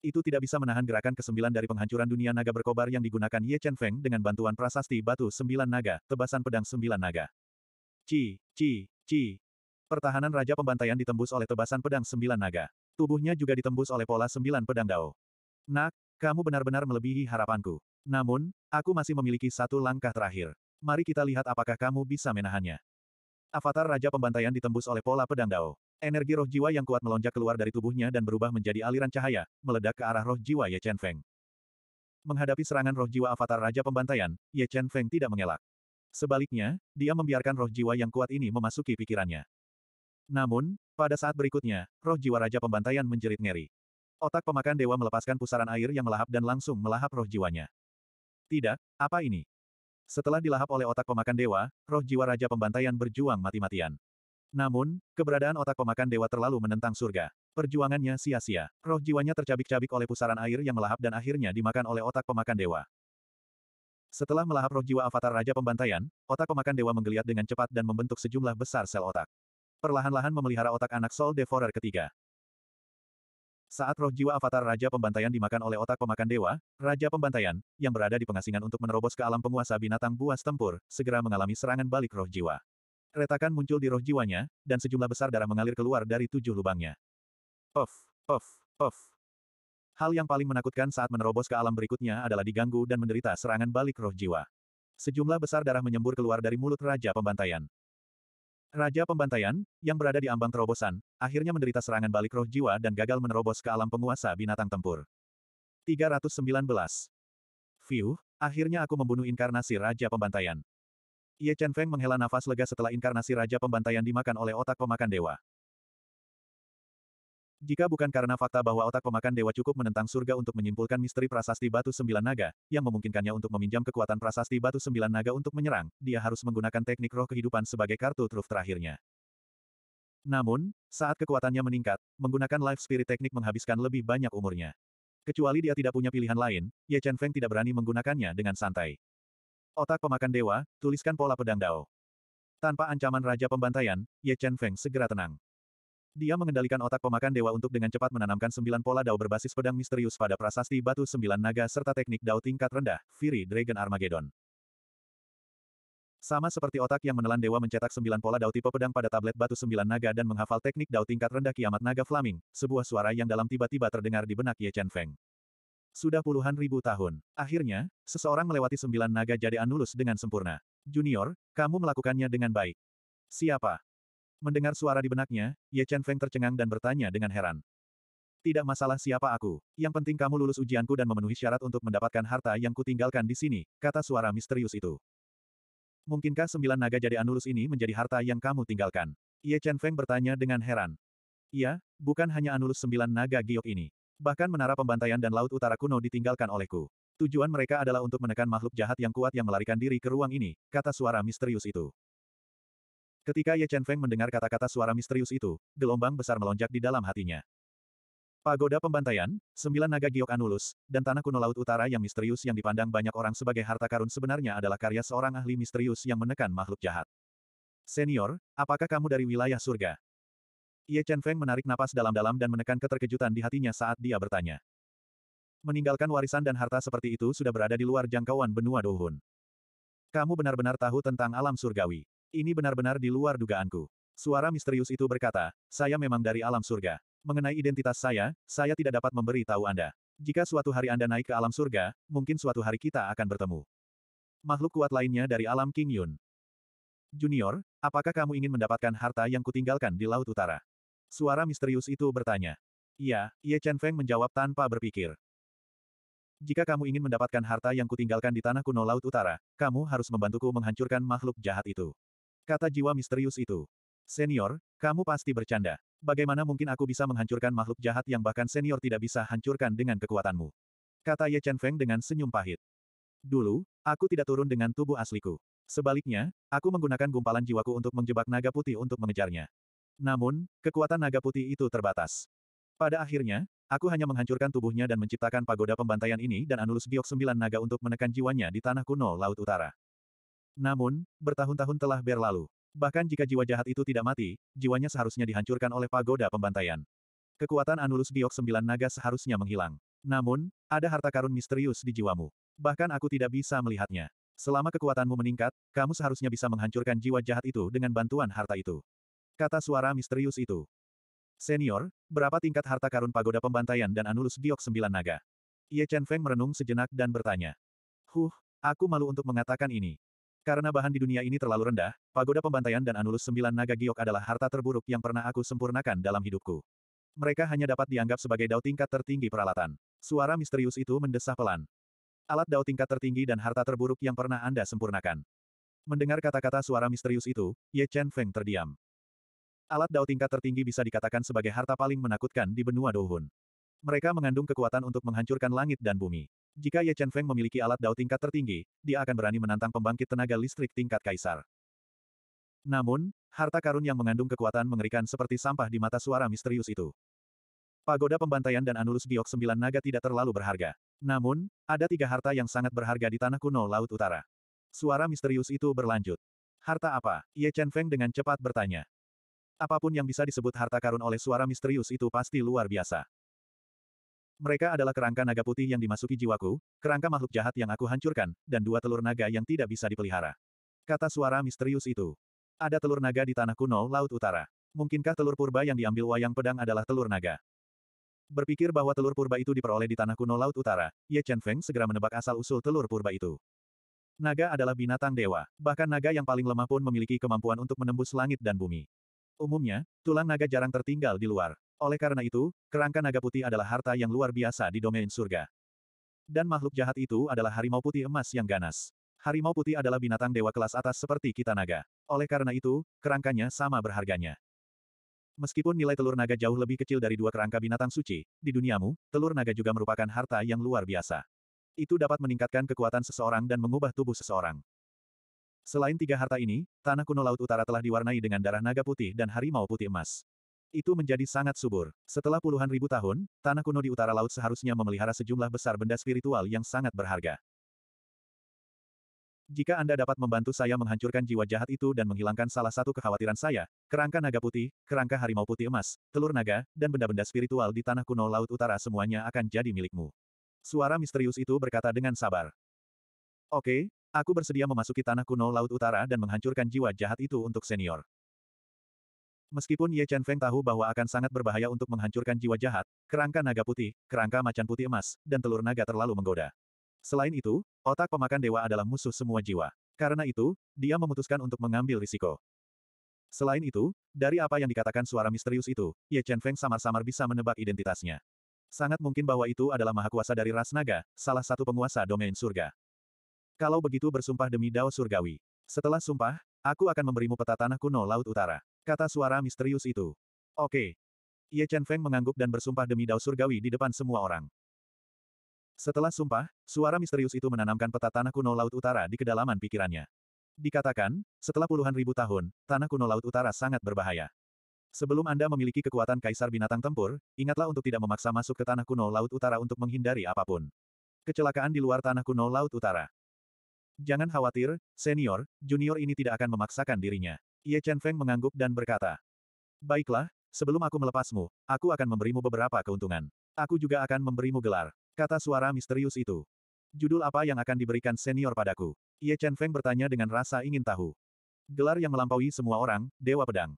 Itu tidak bisa menahan gerakan kesembilan dari penghancuran dunia naga berkobar yang digunakan Ye Chen Feng dengan bantuan prasasti batu sembilan naga, tebasan pedang sembilan naga. Ci, ci, ci. Pertahanan Raja Pembantaian ditembus oleh tebasan pedang sembilan naga. Tubuhnya juga ditembus oleh pola sembilan pedang Dao. Nak, kamu benar-benar melebihi harapanku. Namun, aku masih memiliki satu langkah terakhir. Mari kita lihat apakah kamu bisa menahannya. Avatar Raja Pembantaian ditembus oleh pola pedang Dao. Energi roh jiwa yang kuat melonjak keluar dari tubuhnya dan berubah menjadi aliran cahaya, meledak ke arah roh jiwa Ye Chen Feng. Menghadapi serangan roh jiwa Avatar Raja Pembantaian, Ye Chen Feng tidak mengelak. Sebaliknya, dia membiarkan roh jiwa yang kuat ini memasuki pikirannya. Namun, pada saat berikutnya, roh jiwa Raja Pembantaian menjerit ngeri. Otak pemakan dewa melepaskan pusaran air yang melahap dan langsung melahap roh jiwanya. Tidak, apa ini? Setelah dilahap oleh otak pemakan dewa, roh jiwa Raja Pembantaian berjuang mati-matian. Namun, keberadaan otak pemakan dewa terlalu menentang surga. Perjuangannya sia-sia. Roh jiwanya tercabik-cabik oleh pusaran air yang melahap dan akhirnya dimakan oleh otak pemakan dewa. Setelah melahap roh jiwa avatar Raja Pembantaian, otak pemakan dewa menggeliat dengan cepat dan membentuk sejumlah besar sel otak perlahan-lahan memelihara otak anak Soul Devourer ketiga. Saat roh jiwa avatar Raja Pembantaian dimakan oleh otak pemakan dewa, Raja Pembantaian, yang berada di pengasingan untuk menerobos ke alam penguasa binatang buas tempur, segera mengalami serangan balik roh jiwa. Retakan muncul di roh jiwanya, dan sejumlah besar darah mengalir keluar dari tujuh lubangnya. Of, of, of. Hal yang paling menakutkan saat menerobos ke alam berikutnya adalah diganggu dan menderita serangan balik roh jiwa. Sejumlah besar darah menyembur keluar dari mulut Raja Pembantaian. Raja Pembantaian, yang berada di ambang terobosan, akhirnya menderita serangan balik roh jiwa dan gagal menerobos ke alam penguasa binatang tempur. 319. View. akhirnya aku membunuh inkarnasi Raja Pembantaian. Ye Chen Feng menghela nafas lega setelah inkarnasi Raja Pembantaian dimakan oleh otak pemakan dewa. Jika bukan karena fakta bahwa otak pemakan dewa cukup menentang surga untuk menyimpulkan misteri prasasti batu sembilan naga, yang memungkinkannya untuk meminjam kekuatan prasasti batu sembilan naga untuk menyerang, dia harus menggunakan teknik roh kehidupan sebagai kartu truf terakhirnya. Namun, saat kekuatannya meningkat, menggunakan life spirit teknik menghabiskan lebih banyak umurnya. Kecuali dia tidak punya pilihan lain, Ye Chen Feng tidak berani menggunakannya dengan santai. Otak pemakan dewa, tuliskan pola pedang Dao. Tanpa ancaman Raja Pembantaian, Ye Chen Feng segera tenang. Dia mengendalikan otak pemakan dewa untuk dengan cepat menanamkan sembilan pola dao berbasis pedang misterius pada prasasti batu sembilan naga serta teknik dao tingkat rendah, Fury Dragon Armageddon. Sama seperti otak yang menelan dewa mencetak sembilan pola dao tipe pedang pada tablet batu sembilan naga dan menghafal teknik dao tingkat rendah kiamat naga flaming, sebuah suara yang dalam tiba-tiba terdengar di benak Ye Chen Feng. Sudah puluhan ribu tahun. Akhirnya, seseorang melewati sembilan naga jadi anulus dengan sempurna. Junior, kamu melakukannya dengan baik. Siapa? Mendengar suara di benaknya, Ye Chen Feng tercengang dan bertanya dengan heran. Tidak masalah siapa aku, yang penting kamu lulus ujianku dan memenuhi syarat untuk mendapatkan harta yang kutinggalkan di sini, kata suara misterius itu. Mungkinkah sembilan naga jadi Anulus ini menjadi harta yang kamu tinggalkan? Ye Chen Feng bertanya dengan heran. Iya, bukan hanya Anulus sembilan naga giok ini. Bahkan menara pembantaian dan laut utara kuno ditinggalkan olehku. Tujuan mereka adalah untuk menekan makhluk jahat yang kuat yang melarikan diri ke ruang ini, kata suara misterius itu. Ketika Ye Chen Feng mendengar kata-kata suara misterius itu, gelombang besar melonjak di dalam hatinya. Pagoda pembantaian, sembilan naga giok anulus, dan tanah kuno laut utara yang misterius yang dipandang banyak orang sebagai harta karun sebenarnya adalah karya seorang ahli misterius yang menekan makhluk jahat. Senior, apakah kamu dari wilayah surga? Ye Chen Feng menarik napas dalam-dalam dan menekan keterkejutan di hatinya saat dia bertanya. Meninggalkan warisan dan harta seperti itu sudah berada di luar jangkauan benua Dohun. Kamu benar-benar tahu tentang alam surgawi. Ini benar-benar di luar dugaanku. Suara misterius itu berkata, saya memang dari alam surga. Mengenai identitas saya, saya tidak dapat memberi tahu Anda. Jika suatu hari Anda naik ke alam surga, mungkin suatu hari kita akan bertemu. Makhluk kuat lainnya dari alam King Yun. Junior, apakah kamu ingin mendapatkan harta yang kutinggalkan di Laut Utara? Suara misterius itu bertanya. Iya, Ye Chen Feng menjawab tanpa berpikir. Jika kamu ingin mendapatkan harta yang kutinggalkan di tanah kuno Laut Utara, kamu harus membantuku menghancurkan makhluk jahat itu. Kata jiwa misterius itu. Senior, kamu pasti bercanda. Bagaimana mungkin aku bisa menghancurkan makhluk jahat yang bahkan senior tidak bisa hancurkan dengan kekuatanmu? Kata Ye Chen Feng dengan senyum pahit. Dulu, aku tidak turun dengan tubuh asliku. Sebaliknya, aku menggunakan gumpalan jiwaku untuk menjebak naga putih untuk mengejarnya. Namun, kekuatan naga putih itu terbatas. Pada akhirnya, aku hanya menghancurkan tubuhnya dan menciptakan pagoda pembantaian ini dan Anulus Giok sembilan naga untuk menekan jiwanya di tanah kuno Laut Utara. Namun, bertahun-tahun telah berlalu. Bahkan jika jiwa jahat itu tidak mati, jiwanya seharusnya dihancurkan oleh pagoda pembantaian. Kekuatan Anulus Diok Sembilan Naga seharusnya menghilang. Namun, ada harta karun misterius di jiwamu. Bahkan aku tidak bisa melihatnya. Selama kekuatanmu meningkat, kamu seharusnya bisa menghancurkan jiwa jahat itu dengan bantuan harta itu. Kata suara misterius itu. Senior, berapa tingkat harta karun pagoda pembantaian dan Anulus Diok Sembilan Naga? Ye Chen Feng merenung sejenak dan bertanya. Huh, aku malu untuk mengatakan ini. Karena bahan di dunia ini terlalu rendah, pagoda pembantaian dan anulus sembilan naga giok adalah harta terburuk yang pernah aku sempurnakan dalam hidupku. Mereka hanya dapat dianggap sebagai dao tingkat tertinggi peralatan. Suara misterius itu mendesah pelan. Alat dao tingkat tertinggi dan harta terburuk yang pernah Anda sempurnakan. Mendengar kata-kata suara misterius itu, Ye Chen Feng terdiam. Alat dao tingkat tertinggi bisa dikatakan sebagai harta paling menakutkan di benua Douhun. Mereka mengandung kekuatan untuk menghancurkan langit dan bumi. Jika Ye Chen Feng memiliki alat dao tingkat tertinggi, dia akan berani menantang pembangkit tenaga listrik tingkat kaisar. Namun, harta karun yang mengandung kekuatan mengerikan seperti sampah di mata suara misterius itu. Pagoda pembantaian dan Anulus Giok Sembilan Naga tidak terlalu berharga. Namun, ada tiga harta yang sangat berharga di tanah kuno Laut Utara. Suara misterius itu berlanjut. Harta apa? Ye Chen Feng dengan cepat bertanya. Apapun yang bisa disebut harta karun oleh suara misterius itu pasti luar biasa. Mereka adalah kerangka naga putih yang dimasuki jiwaku, kerangka makhluk jahat yang aku hancurkan, dan dua telur naga yang tidak bisa dipelihara. Kata suara misterius itu. Ada telur naga di tanah kuno Laut Utara. Mungkinkah telur purba yang diambil wayang pedang adalah telur naga? Berpikir bahwa telur purba itu diperoleh di tanah kuno Laut Utara, Ye Chen Feng segera menebak asal-usul telur purba itu. Naga adalah binatang dewa, bahkan naga yang paling lemah pun memiliki kemampuan untuk menembus langit dan bumi. Umumnya, tulang naga jarang tertinggal di luar. Oleh karena itu, kerangka naga putih adalah harta yang luar biasa di domain surga. Dan makhluk jahat itu adalah harimau putih emas yang ganas. Harimau putih adalah binatang dewa kelas atas seperti kita naga. Oleh karena itu, kerangkanya sama berharganya. Meskipun nilai telur naga jauh lebih kecil dari dua kerangka binatang suci, di duniamu, telur naga juga merupakan harta yang luar biasa. Itu dapat meningkatkan kekuatan seseorang dan mengubah tubuh seseorang. Selain tiga harta ini, tanah kuno Laut Utara telah diwarnai dengan darah naga putih dan harimau putih emas. Itu menjadi sangat subur. Setelah puluhan ribu tahun, tanah kuno di utara laut seharusnya memelihara sejumlah besar benda spiritual yang sangat berharga. Jika Anda dapat membantu saya menghancurkan jiwa jahat itu dan menghilangkan salah satu kekhawatiran saya, kerangka naga putih, kerangka harimau putih emas, telur naga, dan benda-benda spiritual di tanah kuno Laut Utara semuanya akan jadi milikmu. Suara misterius itu berkata dengan sabar. Oke, aku bersedia memasuki tanah kuno Laut Utara dan menghancurkan jiwa jahat itu untuk senior. Meskipun Ye Chen Feng tahu bahwa akan sangat berbahaya untuk menghancurkan jiwa jahat, kerangka naga putih, kerangka macan putih emas, dan telur naga terlalu menggoda. Selain itu, otak pemakan dewa adalah musuh semua jiwa. Karena itu, dia memutuskan untuk mengambil risiko. Selain itu, dari apa yang dikatakan suara misterius itu, Ye Chen Feng samar-samar bisa menebak identitasnya. Sangat mungkin bahwa itu adalah mahakuasa dari ras naga, salah satu penguasa domain surga. Kalau begitu bersumpah demi Dao Surgawi. Setelah sumpah, aku akan memberimu peta tanah kuno Laut Utara kata suara misterius itu. Oke. Ye Chen Feng mengangguk dan bersumpah demi dao surgawi di depan semua orang. Setelah sumpah, suara misterius itu menanamkan peta tanah kuno Laut Utara di kedalaman pikirannya. Dikatakan, setelah puluhan ribu tahun, tanah kuno Laut Utara sangat berbahaya. Sebelum Anda memiliki kekuatan kaisar binatang tempur, ingatlah untuk tidak memaksa masuk ke tanah kuno Laut Utara untuk menghindari apapun. Kecelakaan di luar tanah kuno Laut Utara. Jangan khawatir, senior, junior ini tidak akan memaksakan dirinya. Ye Chen Feng mengangguk dan berkata. Baiklah, sebelum aku melepasmu, aku akan memberimu beberapa keuntungan. Aku juga akan memberimu gelar. Kata suara misterius itu. Judul apa yang akan diberikan senior padaku? Ye Chen Feng bertanya dengan rasa ingin tahu. Gelar yang melampaui semua orang, Dewa Pedang.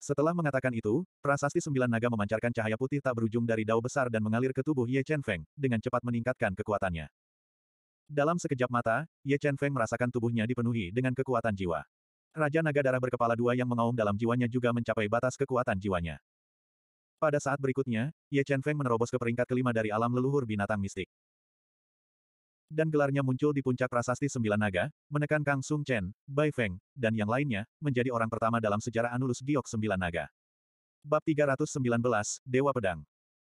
Setelah mengatakan itu, prasasti sembilan naga memancarkan cahaya putih tak berujung dari dao besar dan mengalir ke tubuh Ye Chen Feng, dengan cepat meningkatkan kekuatannya. Dalam sekejap mata, Ye Chen Feng merasakan tubuhnya dipenuhi dengan kekuatan jiwa. Raja Naga Darah berkepala dua yang mengaum dalam jiwanya juga mencapai batas kekuatan jiwanya. Pada saat berikutnya, Ye Chen Feng menerobos ke peringkat kelima dari alam leluhur binatang mistik. Dan gelarnya muncul di puncak prasasti sembilan naga, menekan Kang Sung Chen, Bai Feng, dan yang lainnya, menjadi orang pertama dalam sejarah Anulus Giok sembilan naga. Bab 319, Dewa Pedang.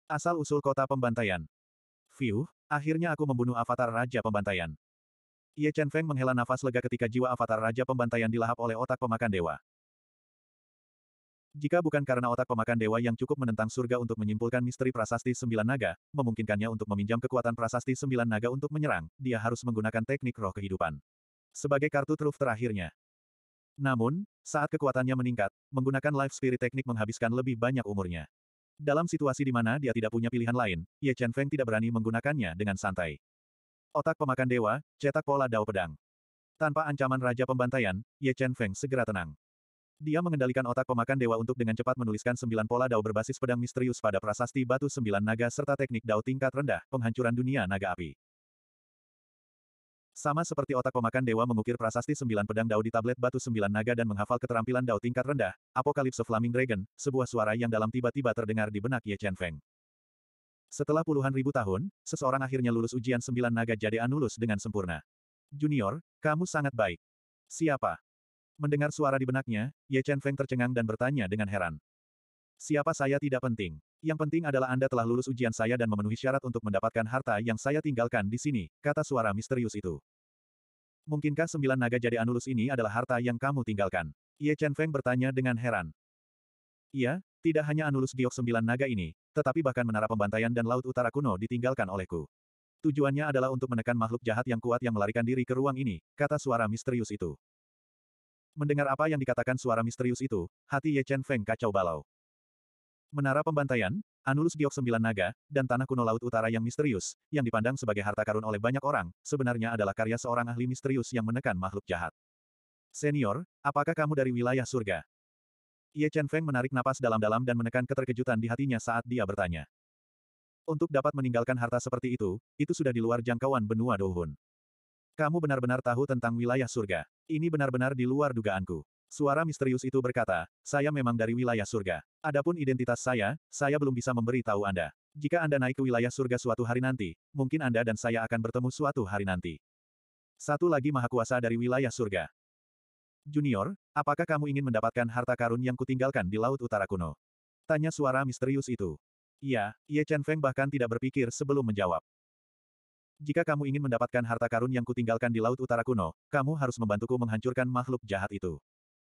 Asal-usul kota pembantaian. Fiuh, akhirnya aku membunuh avatar Raja Pembantaian. Ye Chen Feng menghela nafas lega ketika jiwa avatar Raja Pembantaian dilahap oleh otak pemakan dewa. Jika bukan karena otak pemakan dewa yang cukup menentang surga untuk menyimpulkan misteri prasasti sembilan naga, memungkinkannya untuk meminjam kekuatan prasasti sembilan naga untuk menyerang, dia harus menggunakan teknik roh kehidupan. Sebagai kartu truf terakhirnya. Namun, saat kekuatannya meningkat, menggunakan life spirit teknik menghabiskan lebih banyak umurnya. Dalam situasi di mana dia tidak punya pilihan lain, Ye Chen Feng tidak berani menggunakannya dengan santai. Otak pemakan dewa, cetak pola dao pedang. Tanpa ancaman Raja Pembantaian, Ye Chen Feng segera tenang. Dia mengendalikan otak pemakan dewa untuk dengan cepat menuliskan sembilan pola dao berbasis pedang misterius pada prasasti batu sembilan naga serta teknik dao tingkat rendah, penghancuran dunia naga api. Sama seperti otak pemakan dewa mengukir prasasti sembilan pedang dao di tablet batu sembilan naga dan menghafal keterampilan dao tingkat rendah, Apokalipse Flaming Dragon, sebuah suara yang dalam tiba-tiba terdengar di benak Ye Chen Feng. Setelah puluhan ribu tahun, seseorang akhirnya lulus ujian sembilan naga jade Anulus dengan sempurna. Junior, kamu sangat baik. Siapa? Mendengar suara di benaknya, Ye Chen Feng tercengang dan bertanya dengan heran. Siapa saya tidak penting. Yang penting adalah Anda telah lulus ujian saya dan memenuhi syarat untuk mendapatkan harta yang saya tinggalkan di sini, kata suara misterius itu. Mungkinkah sembilan naga jadi Anulus ini adalah harta yang kamu tinggalkan? Ye Chen Feng bertanya dengan heran. Iya, tidak hanya Anulus giok sembilan naga ini, tetapi bahkan menara pembantaian dan laut utara kuno ditinggalkan olehku. Tujuannya adalah untuk menekan makhluk jahat yang kuat yang melarikan diri ke ruang ini, kata suara misterius itu. Mendengar apa yang dikatakan suara misterius itu, hati Ye Chen Feng kacau balau. Menara pembantaian, Anulus Giok Sembilan Naga, dan Tanah Kuno Laut Utara yang misterius, yang dipandang sebagai harta karun oleh banyak orang, sebenarnya adalah karya seorang ahli misterius yang menekan makhluk jahat. Senior, apakah kamu dari wilayah surga? Ye Chen Feng menarik napas dalam-dalam dan menekan keterkejutan di hatinya saat dia bertanya. Untuk dapat meninggalkan harta seperti itu, itu sudah di luar jangkauan benua Dohun. Kamu benar-benar tahu tentang wilayah surga. Ini benar-benar di luar dugaanku. Suara misterius itu berkata, saya memang dari wilayah surga. Adapun identitas saya, saya belum bisa memberi tahu Anda. Jika Anda naik ke wilayah surga suatu hari nanti, mungkin Anda dan saya akan bertemu suatu hari nanti. Satu lagi maha kuasa dari wilayah surga. Junior, apakah kamu ingin mendapatkan harta karun yang kutinggalkan di Laut Utara Kuno? Tanya suara misterius itu. Iya, Ye Chen Feng bahkan tidak berpikir sebelum menjawab. Jika kamu ingin mendapatkan harta karun yang kutinggalkan di Laut Utara Kuno, kamu harus membantuku menghancurkan makhluk jahat itu.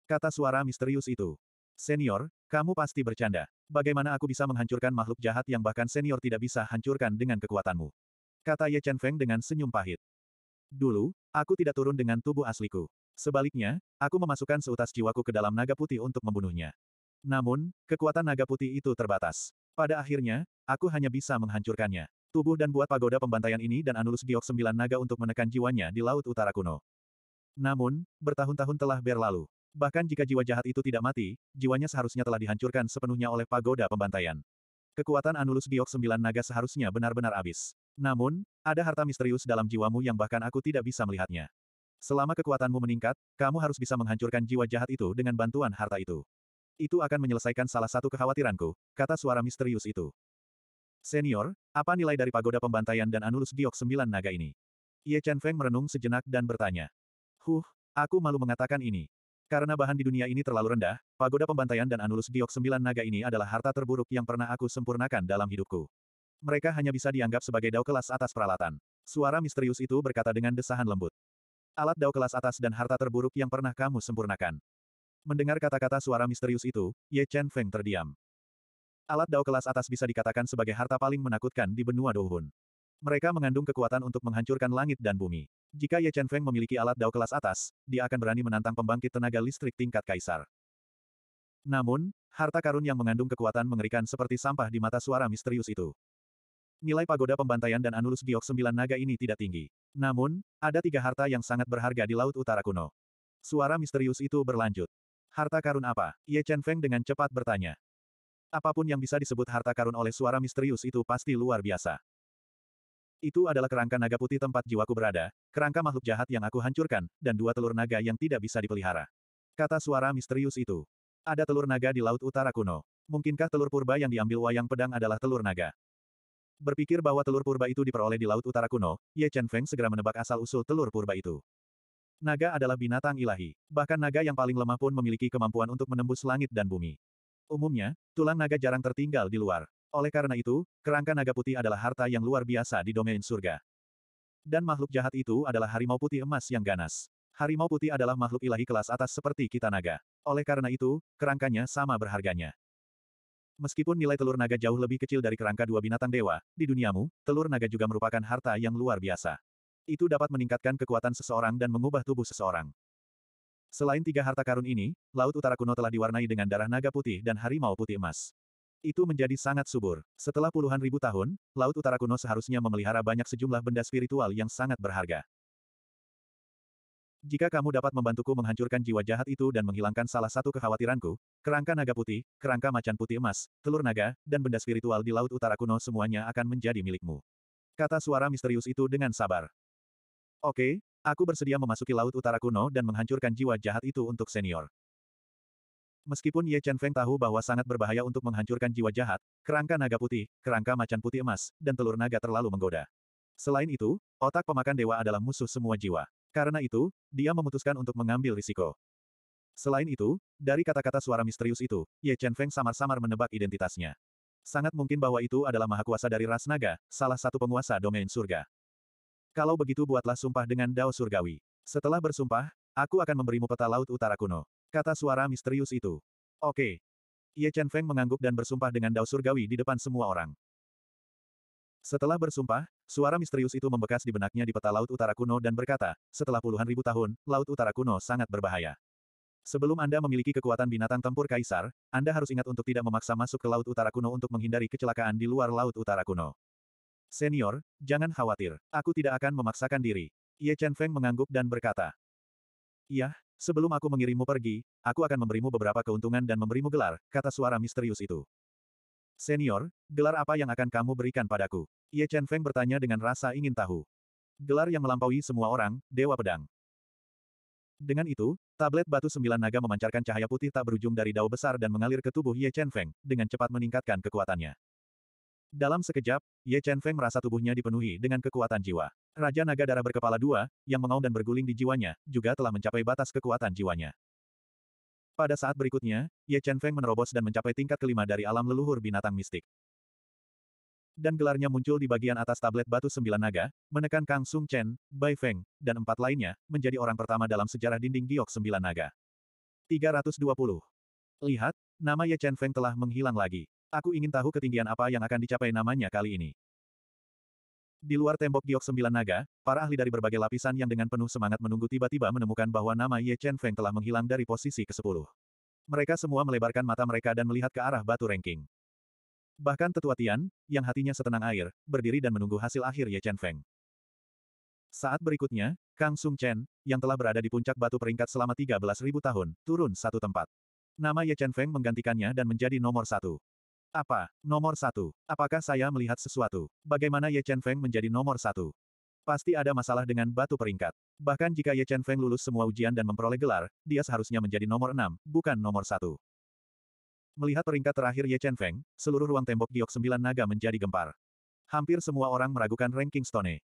Kata suara misterius itu. Senior, kamu pasti bercanda. Bagaimana aku bisa menghancurkan makhluk jahat yang bahkan senior tidak bisa hancurkan dengan kekuatanmu? Kata Ye Chen Feng dengan senyum pahit. Dulu, aku tidak turun dengan tubuh asliku. Sebaliknya, aku memasukkan seutas jiwaku ke dalam naga putih untuk membunuhnya. Namun, kekuatan naga putih itu terbatas. Pada akhirnya, aku hanya bisa menghancurkannya. Tubuh dan buat pagoda pembantaian ini dan Anulus Giok sembilan naga untuk menekan jiwanya di Laut Utara Kuno. Namun, bertahun-tahun telah berlalu. Bahkan jika jiwa jahat itu tidak mati, jiwanya seharusnya telah dihancurkan sepenuhnya oleh pagoda pembantaian. Kekuatan Anulus Giok sembilan naga seharusnya benar-benar habis. Namun, ada harta misterius dalam jiwamu yang bahkan aku tidak bisa melihatnya. Selama kekuatanmu meningkat, kamu harus bisa menghancurkan jiwa jahat itu dengan bantuan harta itu. Itu akan menyelesaikan salah satu kekhawatiranku, kata suara misterius itu. Senior, apa nilai dari pagoda pembantaian dan anulus diok sembilan naga ini? Ye Chen Feng merenung sejenak dan bertanya. Huh, aku malu mengatakan ini. Karena bahan di dunia ini terlalu rendah, pagoda pembantaian dan anulus diok sembilan naga ini adalah harta terburuk yang pernah aku sempurnakan dalam hidupku. Mereka hanya bisa dianggap sebagai dao kelas atas peralatan. Suara misterius itu berkata dengan desahan lembut. Alat dao kelas atas dan harta terburuk yang pernah kamu sempurnakan. Mendengar kata-kata suara misterius itu, Ye Chen Feng terdiam. Alat dao kelas atas bisa dikatakan sebagai harta paling menakutkan di benua Douhun. Mereka mengandung kekuatan untuk menghancurkan langit dan bumi. Jika Ye Chen Feng memiliki alat dao kelas atas, dia akan berani menantang pembangkit tenaga listrik tingkat kaisar. Namun, harta karun yang mengandung kekuatan mengerikan seperti sampah di mata suara misterius itu. Nilai pagoda pembantaian dan Anulus Giok sembilan naga ini tidak tinggi. Namun, ada tiga harta yang sangat berharga di Laut Utara kuno. Suara misterius itu berlanjut. Harta karun apa? Ye Chen Feng dengan cepat bertanya. Apapun yang bisa disebut harta karun oleh suara misterius itu pasti luar biasa. Itu adalah kerangka naga putih tempat jiwaku berada, kerangka makhluk jahat yang aku hancurkan, dan dua telur naga yang tidak bisa dipelihara. Kata suara misterius itu. Ada telur naga di Laut Utara kuno. Mungkinkah telur purba yang diambil wayang pedang adalah telur naga? Berpikir bahwa telur purba itu diperoleh di Laut Utara kuno, Ye Chen Feng segera menebak asal-usul telur purba itu. Naga adalah binatang ilahi. Bahkan naga yang paling lemah pun memiliki kemampuan untuk menembus langit dan bumi. Umumnya, tulang naga jarang tertinggal di luar. Oleh karena itu, kerangka naga putih adalah harta yang luar biasa di domain surga. Dan makhluk jahat itu adalah harimau putih emas yang ganas. Harimau putih adalah makhluk ilahi kelas atas seperti kita naga. Oleh karena itu, kerangkanya sama berharganya. Meskipun nilai telur naga jauh lebih kecil dari kerangka dua binatang dewa, di duniamu, telur naga juga merupakan harta yang luar biasa. Itu dapat meningkatkan kekuatan seseorang dan mengubah tubuh seseorang. Selain tiga harta karun ini, Laut Utara kuno telah diwarnai dengan darah naga putih dan harimau putih emas. Itu menjadi sangat subur. Setelah puluhan ribu tahun, Laut Utara kuno seharusnya memelihara banyak sejumlah benda spiritual yang sangat berharga. Jika kamu dapat membantuku menghancurkan jiwa jahat itu dan menghilangkan salah satu kekhawatiranku, kerangka naga putih, kerangka macan putih emas, telur naga, dan benda spiritual di Laut Utara Kuno semuanya akan menjadi milikmu. Kata suara misterius itu dengan sabar. Oke, aku bersedia memasuki Laut Utara Kuno dan menghancurkan jiwa jahat itu untuk senior. Meskipun Ye Chen Feng tahu bahwa sangat berbahaya untuk menghancurkan jiwa jahat, kerangka naga putih, kerangka macan putih emas, dan telur naga terlalu menggoda. Selain itu, otak pemakan dewa adalah musuh semua jiwa. Karena itu, dia memutuskan untuk mengambil risiko. Selain itu, dari kata-kata suara misterius itu, Ye Chen Feng samar-samar menebak identitasnya. Sangat mungkin bahwa itu adalah mahakuasa dari ras naga, salah satu penguasa domain surga. Kalau begitu buatlah sumpah dengan dao surgawi. Setelah bersumpah, aku akan memberimu peta laut utara kuno. Kata suara misterius itu. Oke. Ye Chen Feng mengangguk dan bersumpah dengan dao surgawi di depan semua orang. Setelah bersumpah, suara misterius itu membekas di benaknya di peta Laut Utara kuno dan berkata, setelah puluhan ribu tahun, Laut Utara kuno sangat berbahaya. Sebelum Anda memiliki kekuatan binatang tempur kaisar, Anda harus ingat untuk tidak memaksa masuk ke Laut Utara kuno untuk menghindari kecelakaan di luar Laut Utara kuno. Senior, jangan khawatir, aku tidak akan memaksakan diri. Ye Chen Feng mengangguk dan berkata, Iya, sebelum aku mengirimmu pergi, aku akan memberimu beberapa keuntungan dan memberimu gelar, kata suara misterius itu. Senior, gelar apa yang akan kamu berikan padaku? Ye Chen Feng bertanya dengan rasa ingin tahu. Gelar yang melampaui semua orang, Dewa Pedang. Dengan itu, tablet batu sembilan naga memancarkan cahaya putih tak berujung dari dao besar dan mengalir ke tubuh Ye Chen Feng, dengan cepat meningkatkan kekuatannya. Dalam sekejap, Ye Chen Feng merasa tubuhnya dipenuhi dengan kekuatan jiwa. Raja naga darah berkepala dua, yang mengaum dan berguling di jiwanya, juga telah mencapai batas kekuatan jiwanya. Pada saat berikutnya, Ye Chen Feng menerobos dan mencapai tingkat kelima dari alam leluhur binatang mistik. Dan gelarnya muncul di bagian atas tablet batu sembilan naga, menekan Kang Sung Chen, Bai Feng, dan empat lainnya, menjadi orang pertama dalam sejarah dinding giok sembilan naga. 320. Lihat, nama Ye Chen Feng telah menghilang lagi. Aku ingin tahu ketinggian apa yang akan dicapai namanya kali ini. Di luar tembok giok sembilan naga, para ahli dari berbagai lapisan yang dengan penuh semangat menunggu tiba-tiba menemukan bahwa nama Ye Chen Feng telah menghilang dari posisi ke-10. Mereka semua melebarkan mata mereka dan melihat ke arah batu ranking. Bahkan tetua Tian, yang hatinya setenang air, berdiri dan menunggu hasil akhir Ye Chen Feng. Saat berikutnya, Kang Sung Chen, yang telah berada di puncak batu peringkat selama 13.000 tahun, turun satu tempat. Nama Ye Chen Feng menggantikannya dan menjadi nomor satu. Apa? Nomor satu. Apakah saya melihat sesuatu? Bagaimana Ye Chen Feng menjadi nomor satu? Pasti ada masalah dengan batu peringkat. Bahkan jika Ye Chen Feng lulus semua ujian dan memperoleh gelar, dia seharusnya menjadi nomor enam, bukan nomor satu. Melihat peringkat terakhir Ye Chen Feng, seluruh ruang tembok giok sembilan naga menjadi gempar. Hampir semua orang meragukan ranking Stone.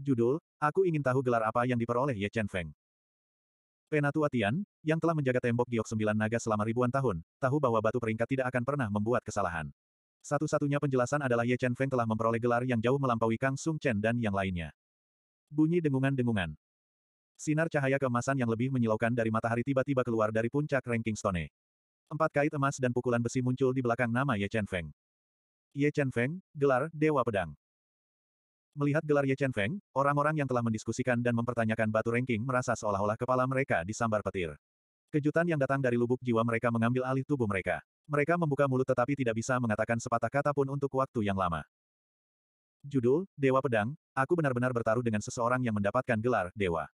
Judul, Aku ingin tahu gelar apa yang diperoleh Ye Chen Feng. Renatua Tian, yang telah menjaga tembok giok sembilan naga selama ribuan tahun, tahu bahwa batu peringkat tidak akan pernah membuat kesalahan. Satu-satunya penjelasan adalah Ye Chen Feng telah memperoleh gelar yang jauh melampaui Kang Sung Chen dan yang lainnya. Bunyi dengungan-dengungan. Sinar cahaya keemasan yang lebih menyilaukan dari matahari tiba-tiba keluar dari puncak ranking stone. Empat kait emas dan pukulan besi muncul di belakang nama Ye Chen Feng. Ye Chen Feng, gelar Dewa Pedang. Melihat gelar Ye Chen Feng, orang-orang yang telah mendiskusikan dan mempertanyakan batu ranking merasa seolah-olah kepala mereka disambar petir. Kejutan yang datang dari lubuk jiwa mereka mengambil alih tubuh mereka. Mereka membuka mulut tetapi tidak bisa mengatakan sepatah kata pun untuk waktu yang lama. Judul, Dewa Pedang, aku benar-benar bertaruh dengan seseorang yang mendapatkan gelar Dewa.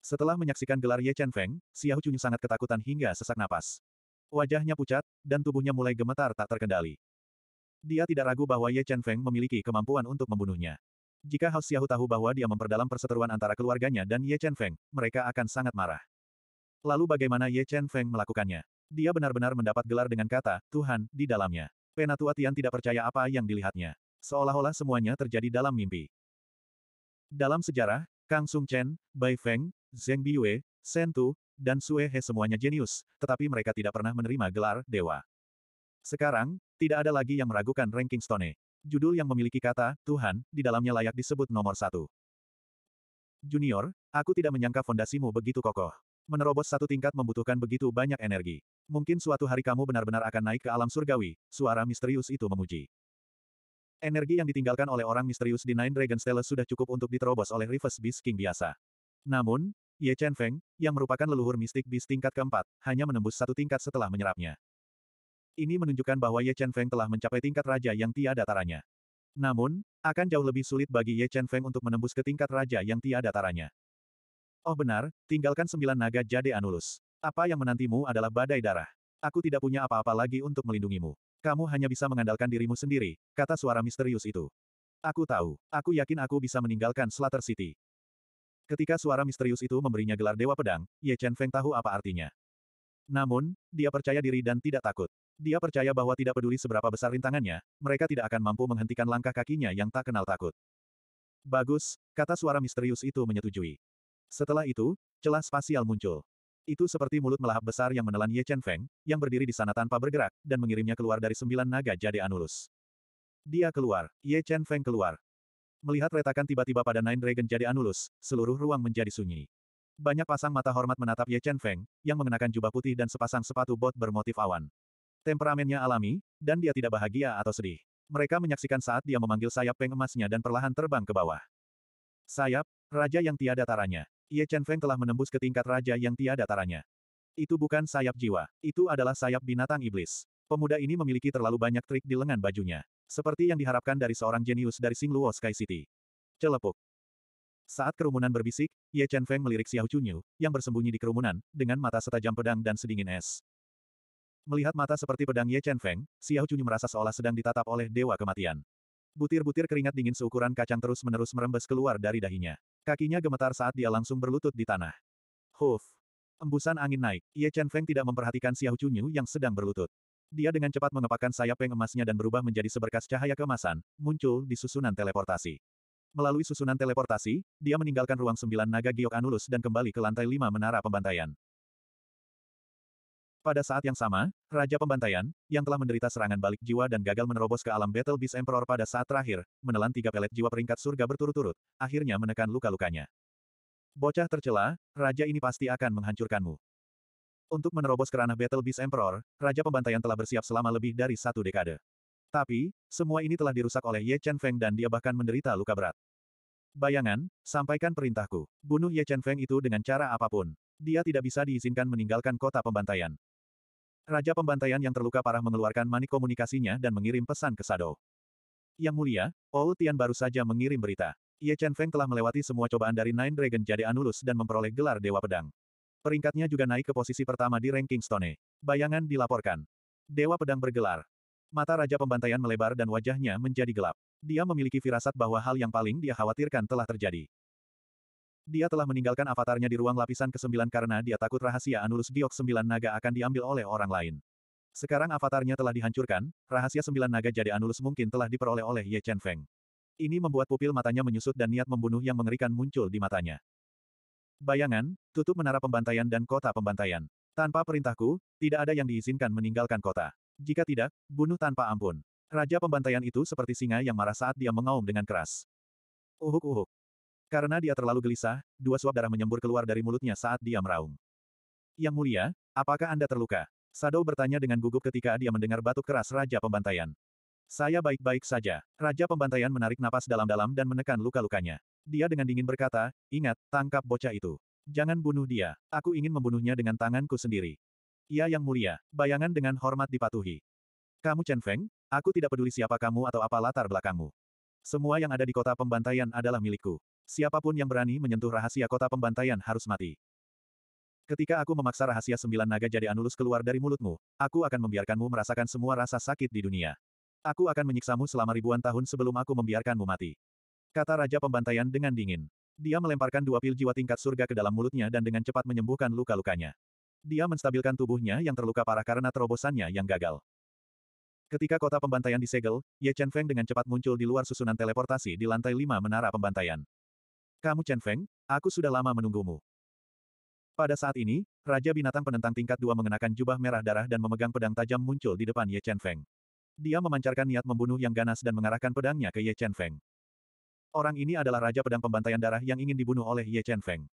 Setelah menyaksikan gelar Ye Chen Feng, Xiao Chun sangat ketakutan hingga sesak napas. Wajahnya pucat, dan tubuhnya mulai gemetar tak terkendali. Dia tidak ragu bahwa Ye Chen Feng memiliki kemampuan untuk membunuhnya. Jika Hao Xiahu tahu bahwa dia memperdalam perseteruan antara keluarganya dan Ye Chen Feng, mereka akan sangat marah. Lalu bagaimana Ye Chen Feng melakukannya? Dia benar-benar mendapat gelar dengan kata, Tuhan, di dalamnya. Penatua Tian tidak percaya apa yang dilihatnya. Seolah-olah semuanya terjadi dalam mimpi. Dalam sejarah, Kang Sung Chen, Bai Feng, Zheng Biyue, Shen Tu, dan Sue He semuanya jenius, tetapi mereka tidak pernah menerima gelar dewa. Sekarang, tidak ada lagi yang meragukan ranking Stone. Judul yang memiliki kata, Tuhan, di dalamnya layak disebut nomor satu. Junior, aku tidak menyangka fondasimu begitu kokoh. Menerobos satu tingkat membutuhkan begitu banyak energi. Mungkin suatu hari kamu benar-benar akan naik ke alam surgawi, suara misterius itu memuji. Energi yang ditinggalkan oleh orang misterius di Nine Dragon Stella sudah cukup untuk diterobos oleh Reverse Beast King biasa. Namun, Ye Chen Feng, yang merupakan leluhur mistik bis tingkat keempat, hanya menembus satu tingkat setelah menyerapnya. Ini menunjukkan bahwa Ye Chen Feng telah mencapai tingkat raja yang tiada taranya. Namun, akan jauh lebih sulit bagi Ye Chen Feng untuk menembus ke tingkat raja yang tiada taranya. Oh benar, tinggalkan sembilan naga jade Anulus. Apa yang menantimu adalah badai darah. Aku tidak punya apa-apa lagi untuk melindungimu. Kamu hanya bisa mengandalkan dirimu sendiri, kata suara misterius itu. Aku tahu, aku yakin aku bisa meninggalkan Slater City. Ketika suara misterius itu memberinya gelar Dewa Pedang, Ye Chen Feng tahu apa artinya. Namun, dia percaya diri dan tidak takut. Dia percaya bahwa tidak peduli seberapa besar rintangannya, mereka tidak akan mampu menghentikan langkah kakinya yang tak kenal takut. Bagus, kata suara misterius itu menyetujui. Setelah itu, celah spasial muncul. Itu seperti mulut melahap besar yang menelan Ye Chen Feng, yang berdiri di sana tanpa bergerak, dan mengirimnya keluar dari sembilan naga jade Anulus. Dia keluar, Ye Chen Feng keluar. Melihat retakan tiba-tiba pada Nine Dragon Jadi Anulus, seluruh ruang menjadi sunyi. Banyak pasang mata hormat menatap Ye Chen Feng, yang mengenakan jubah putih dan sepasang sepatu bot bermotif awan. Temperamennya alami, dan dia tidak bahagia atau sedih. Mereka menyaksikan saat dia memanggil sayap peng emasnya dan perlahan terbang ke bawah. Sayap, raja yang tiada taranya. Ye Chen Feng telah menembus ke tingkat raja yang tiada taranya. Itu bukan sayap jiwa, itu adalah sayap binatang iblis. Pemuda ini memiliki terlalu banyak trik di lengan bajunya. Seperti yang diharapkan dari seorang jenius dari Singluo Sky City. Celepuk. Saat kerumunan berbisik, Ye Chen Feng melirik Xiao Chunyu, yang bersembunyi di kerumunan, dengan mata setajam pedang dan sedingin es. Melihat mata seperti pedang Ye Chen Feng, Xiao Chunyu merasa seolah sedang ditatap oleh dewa kematian. Butir-butir keringat dingin seukuran kacang terus-menerus merembes keluar dari dahinya. Kakinya gemetar saat dia langsung berlutut di tanah. Huf! Embusan angin naik, Ye Chen Feng tidak memperhatikan Xiao Chunyu yang sedang berlutut. Dia dengan cepat mengepakkan sayap peng emasnya dan berubah menjadi seberkas cahaya kemasan, muncul di susunan teleportasi. Melalui susunan teleportasi, dia meninggalkan ruang sembilan naga giok Anulus dan kembali ke lantai lima menara pembantaian. Pada saat yang sama, Raja Pembantaian, yang telah menderita serangan balik jiwa dan gagal menerobos ke alam Battle Beast Emperor pada saat terakhir, menelan tiga pelet jiwa peringkat surga berturut-turut, akhirnya menekan luka-lukanya. Bocah tercela, Raja ini pasti akan menghancurkanmu. Untuk menerobos kerana Battle Beast Emperor, Raja Pembantaian telah bersiap selama lebih dari satu dekade. Tapi, semua ini telah dirusak oleh Ye Chen Feng dan dia bahkan menderita luka berat. Bayangan, sampaikan perintahku. Bunuh Ye Chen Feng itu dengan cara apapun. Dia tidak bisa diizinkan meninggalkan kota pembantaian. Raja pembantaian yang terluka parah mengeluarkan manik komunikasinya dan mengirim pesan ke Sado. Yang mulia, Ou Tian baru saja mengirim berita. Ye Chen Feng telah melewati semua cobaan dari Nine Dragon Jade Anulus dan memperoleh gelar Dewa Pedang. Peringkatnya juga naik ke posisi pertama di ranking Stone. Bayangan dilaporkan. Dewa Pedang bergelar. Mata Raja Pembantaian melebar dan wajahnya menjadi gelap. Dia memiliki firasat bahwa hal yang paling dia khawatirkan telah terjadi. Dia telah meninggalkan avatarnya di ruang lapisan ke-9 karena dia takut rahasia Anulus Giok 9 Naga akan diambil oleh orang lain. Sekarang avatarnya telah dihancurkan, rahasia 9 Naga jadi Anulus mungkin telah diperoleh oleh Ye Chen Feng. Ini membuat pupil matanya menyusut dan niat membunuh yang mengerikan muncul di matanya. Bayangan, tutup menara pembantaian dan kota pembantaian. Tanpa perintahku, tidak ada yang diizinkan meninggalkan kota. Jika tidak, bunuh tanpa ampun. Raja pembantaian itu seperti singa yang marah saat dia mengaum dengan keras. Uhuk-uhuk. Karena dia terlalu gelisah, dua suap darah menyembur keluar dari mulutnya saat dia meraung. Yang mulia, apakah Anda terluka? Sado bertanya dengan gugup ketika dia mendengar batuk keras Raja Pembantaian. Saya baik-baik saja. Raja Pembantaian menarik napas dalam-dalam dan menekan luka-lukanya. Dia dengan dingin berkata, ingat, tangkap bocah itu. Jangan bunuh dia. Aku ingin membunuhnya dengan tanganku sendiri. Ya yang mulia, bayangan dengan hormat dipatuhi. Kamu Chen Feng, aku tidak peduli siapa kamu atau apa latar belakangmu. Semua yang ada di kota pembantaian adalah milikku. Siapapun yang berani menyentuh rahasia kota pembantaian harus mati. Ketika aku memaksa rahasia sembilan naga jadi anulus keluar dari mulutmu, aku akan membiarkanmu merasakan semua rasa sakit di dunia. Aku akan menyiksamu selama ribuan tahun sebelum aku membiarkanmu mati. Kata Raja Pembantaian dengan dingin. Dia melemparkan dua pil jiwa tingkat surga ke dalam mulutnya dan dengan cepat menyembuhkan luka-lukanya. Dia menstabilkan tubuhnya yang terluka parah karena terobosannya yang gagal. Ketika kota pembantaian disegel, Ye Chen Feng dengan cepat muncul di luar susunan teleportasi di lantai lima menara pembantaian. Kamu Chen Feng, aku sudah lama menunggumu. Pada saat ini, Raja Binatang Penentang tingkat dua mengenakan jubah merah darah dan memegang pedang tajam muncul di depan Ye Chen Feng. Dia memancarkan niat membunuh yang ganas dan mengarahkan pedangnya ke Ye Chen Feng. Orang ini adalah Raja Pedang Pembantaian Darah yang ingin dibunuh oleh Ye Chen Feng.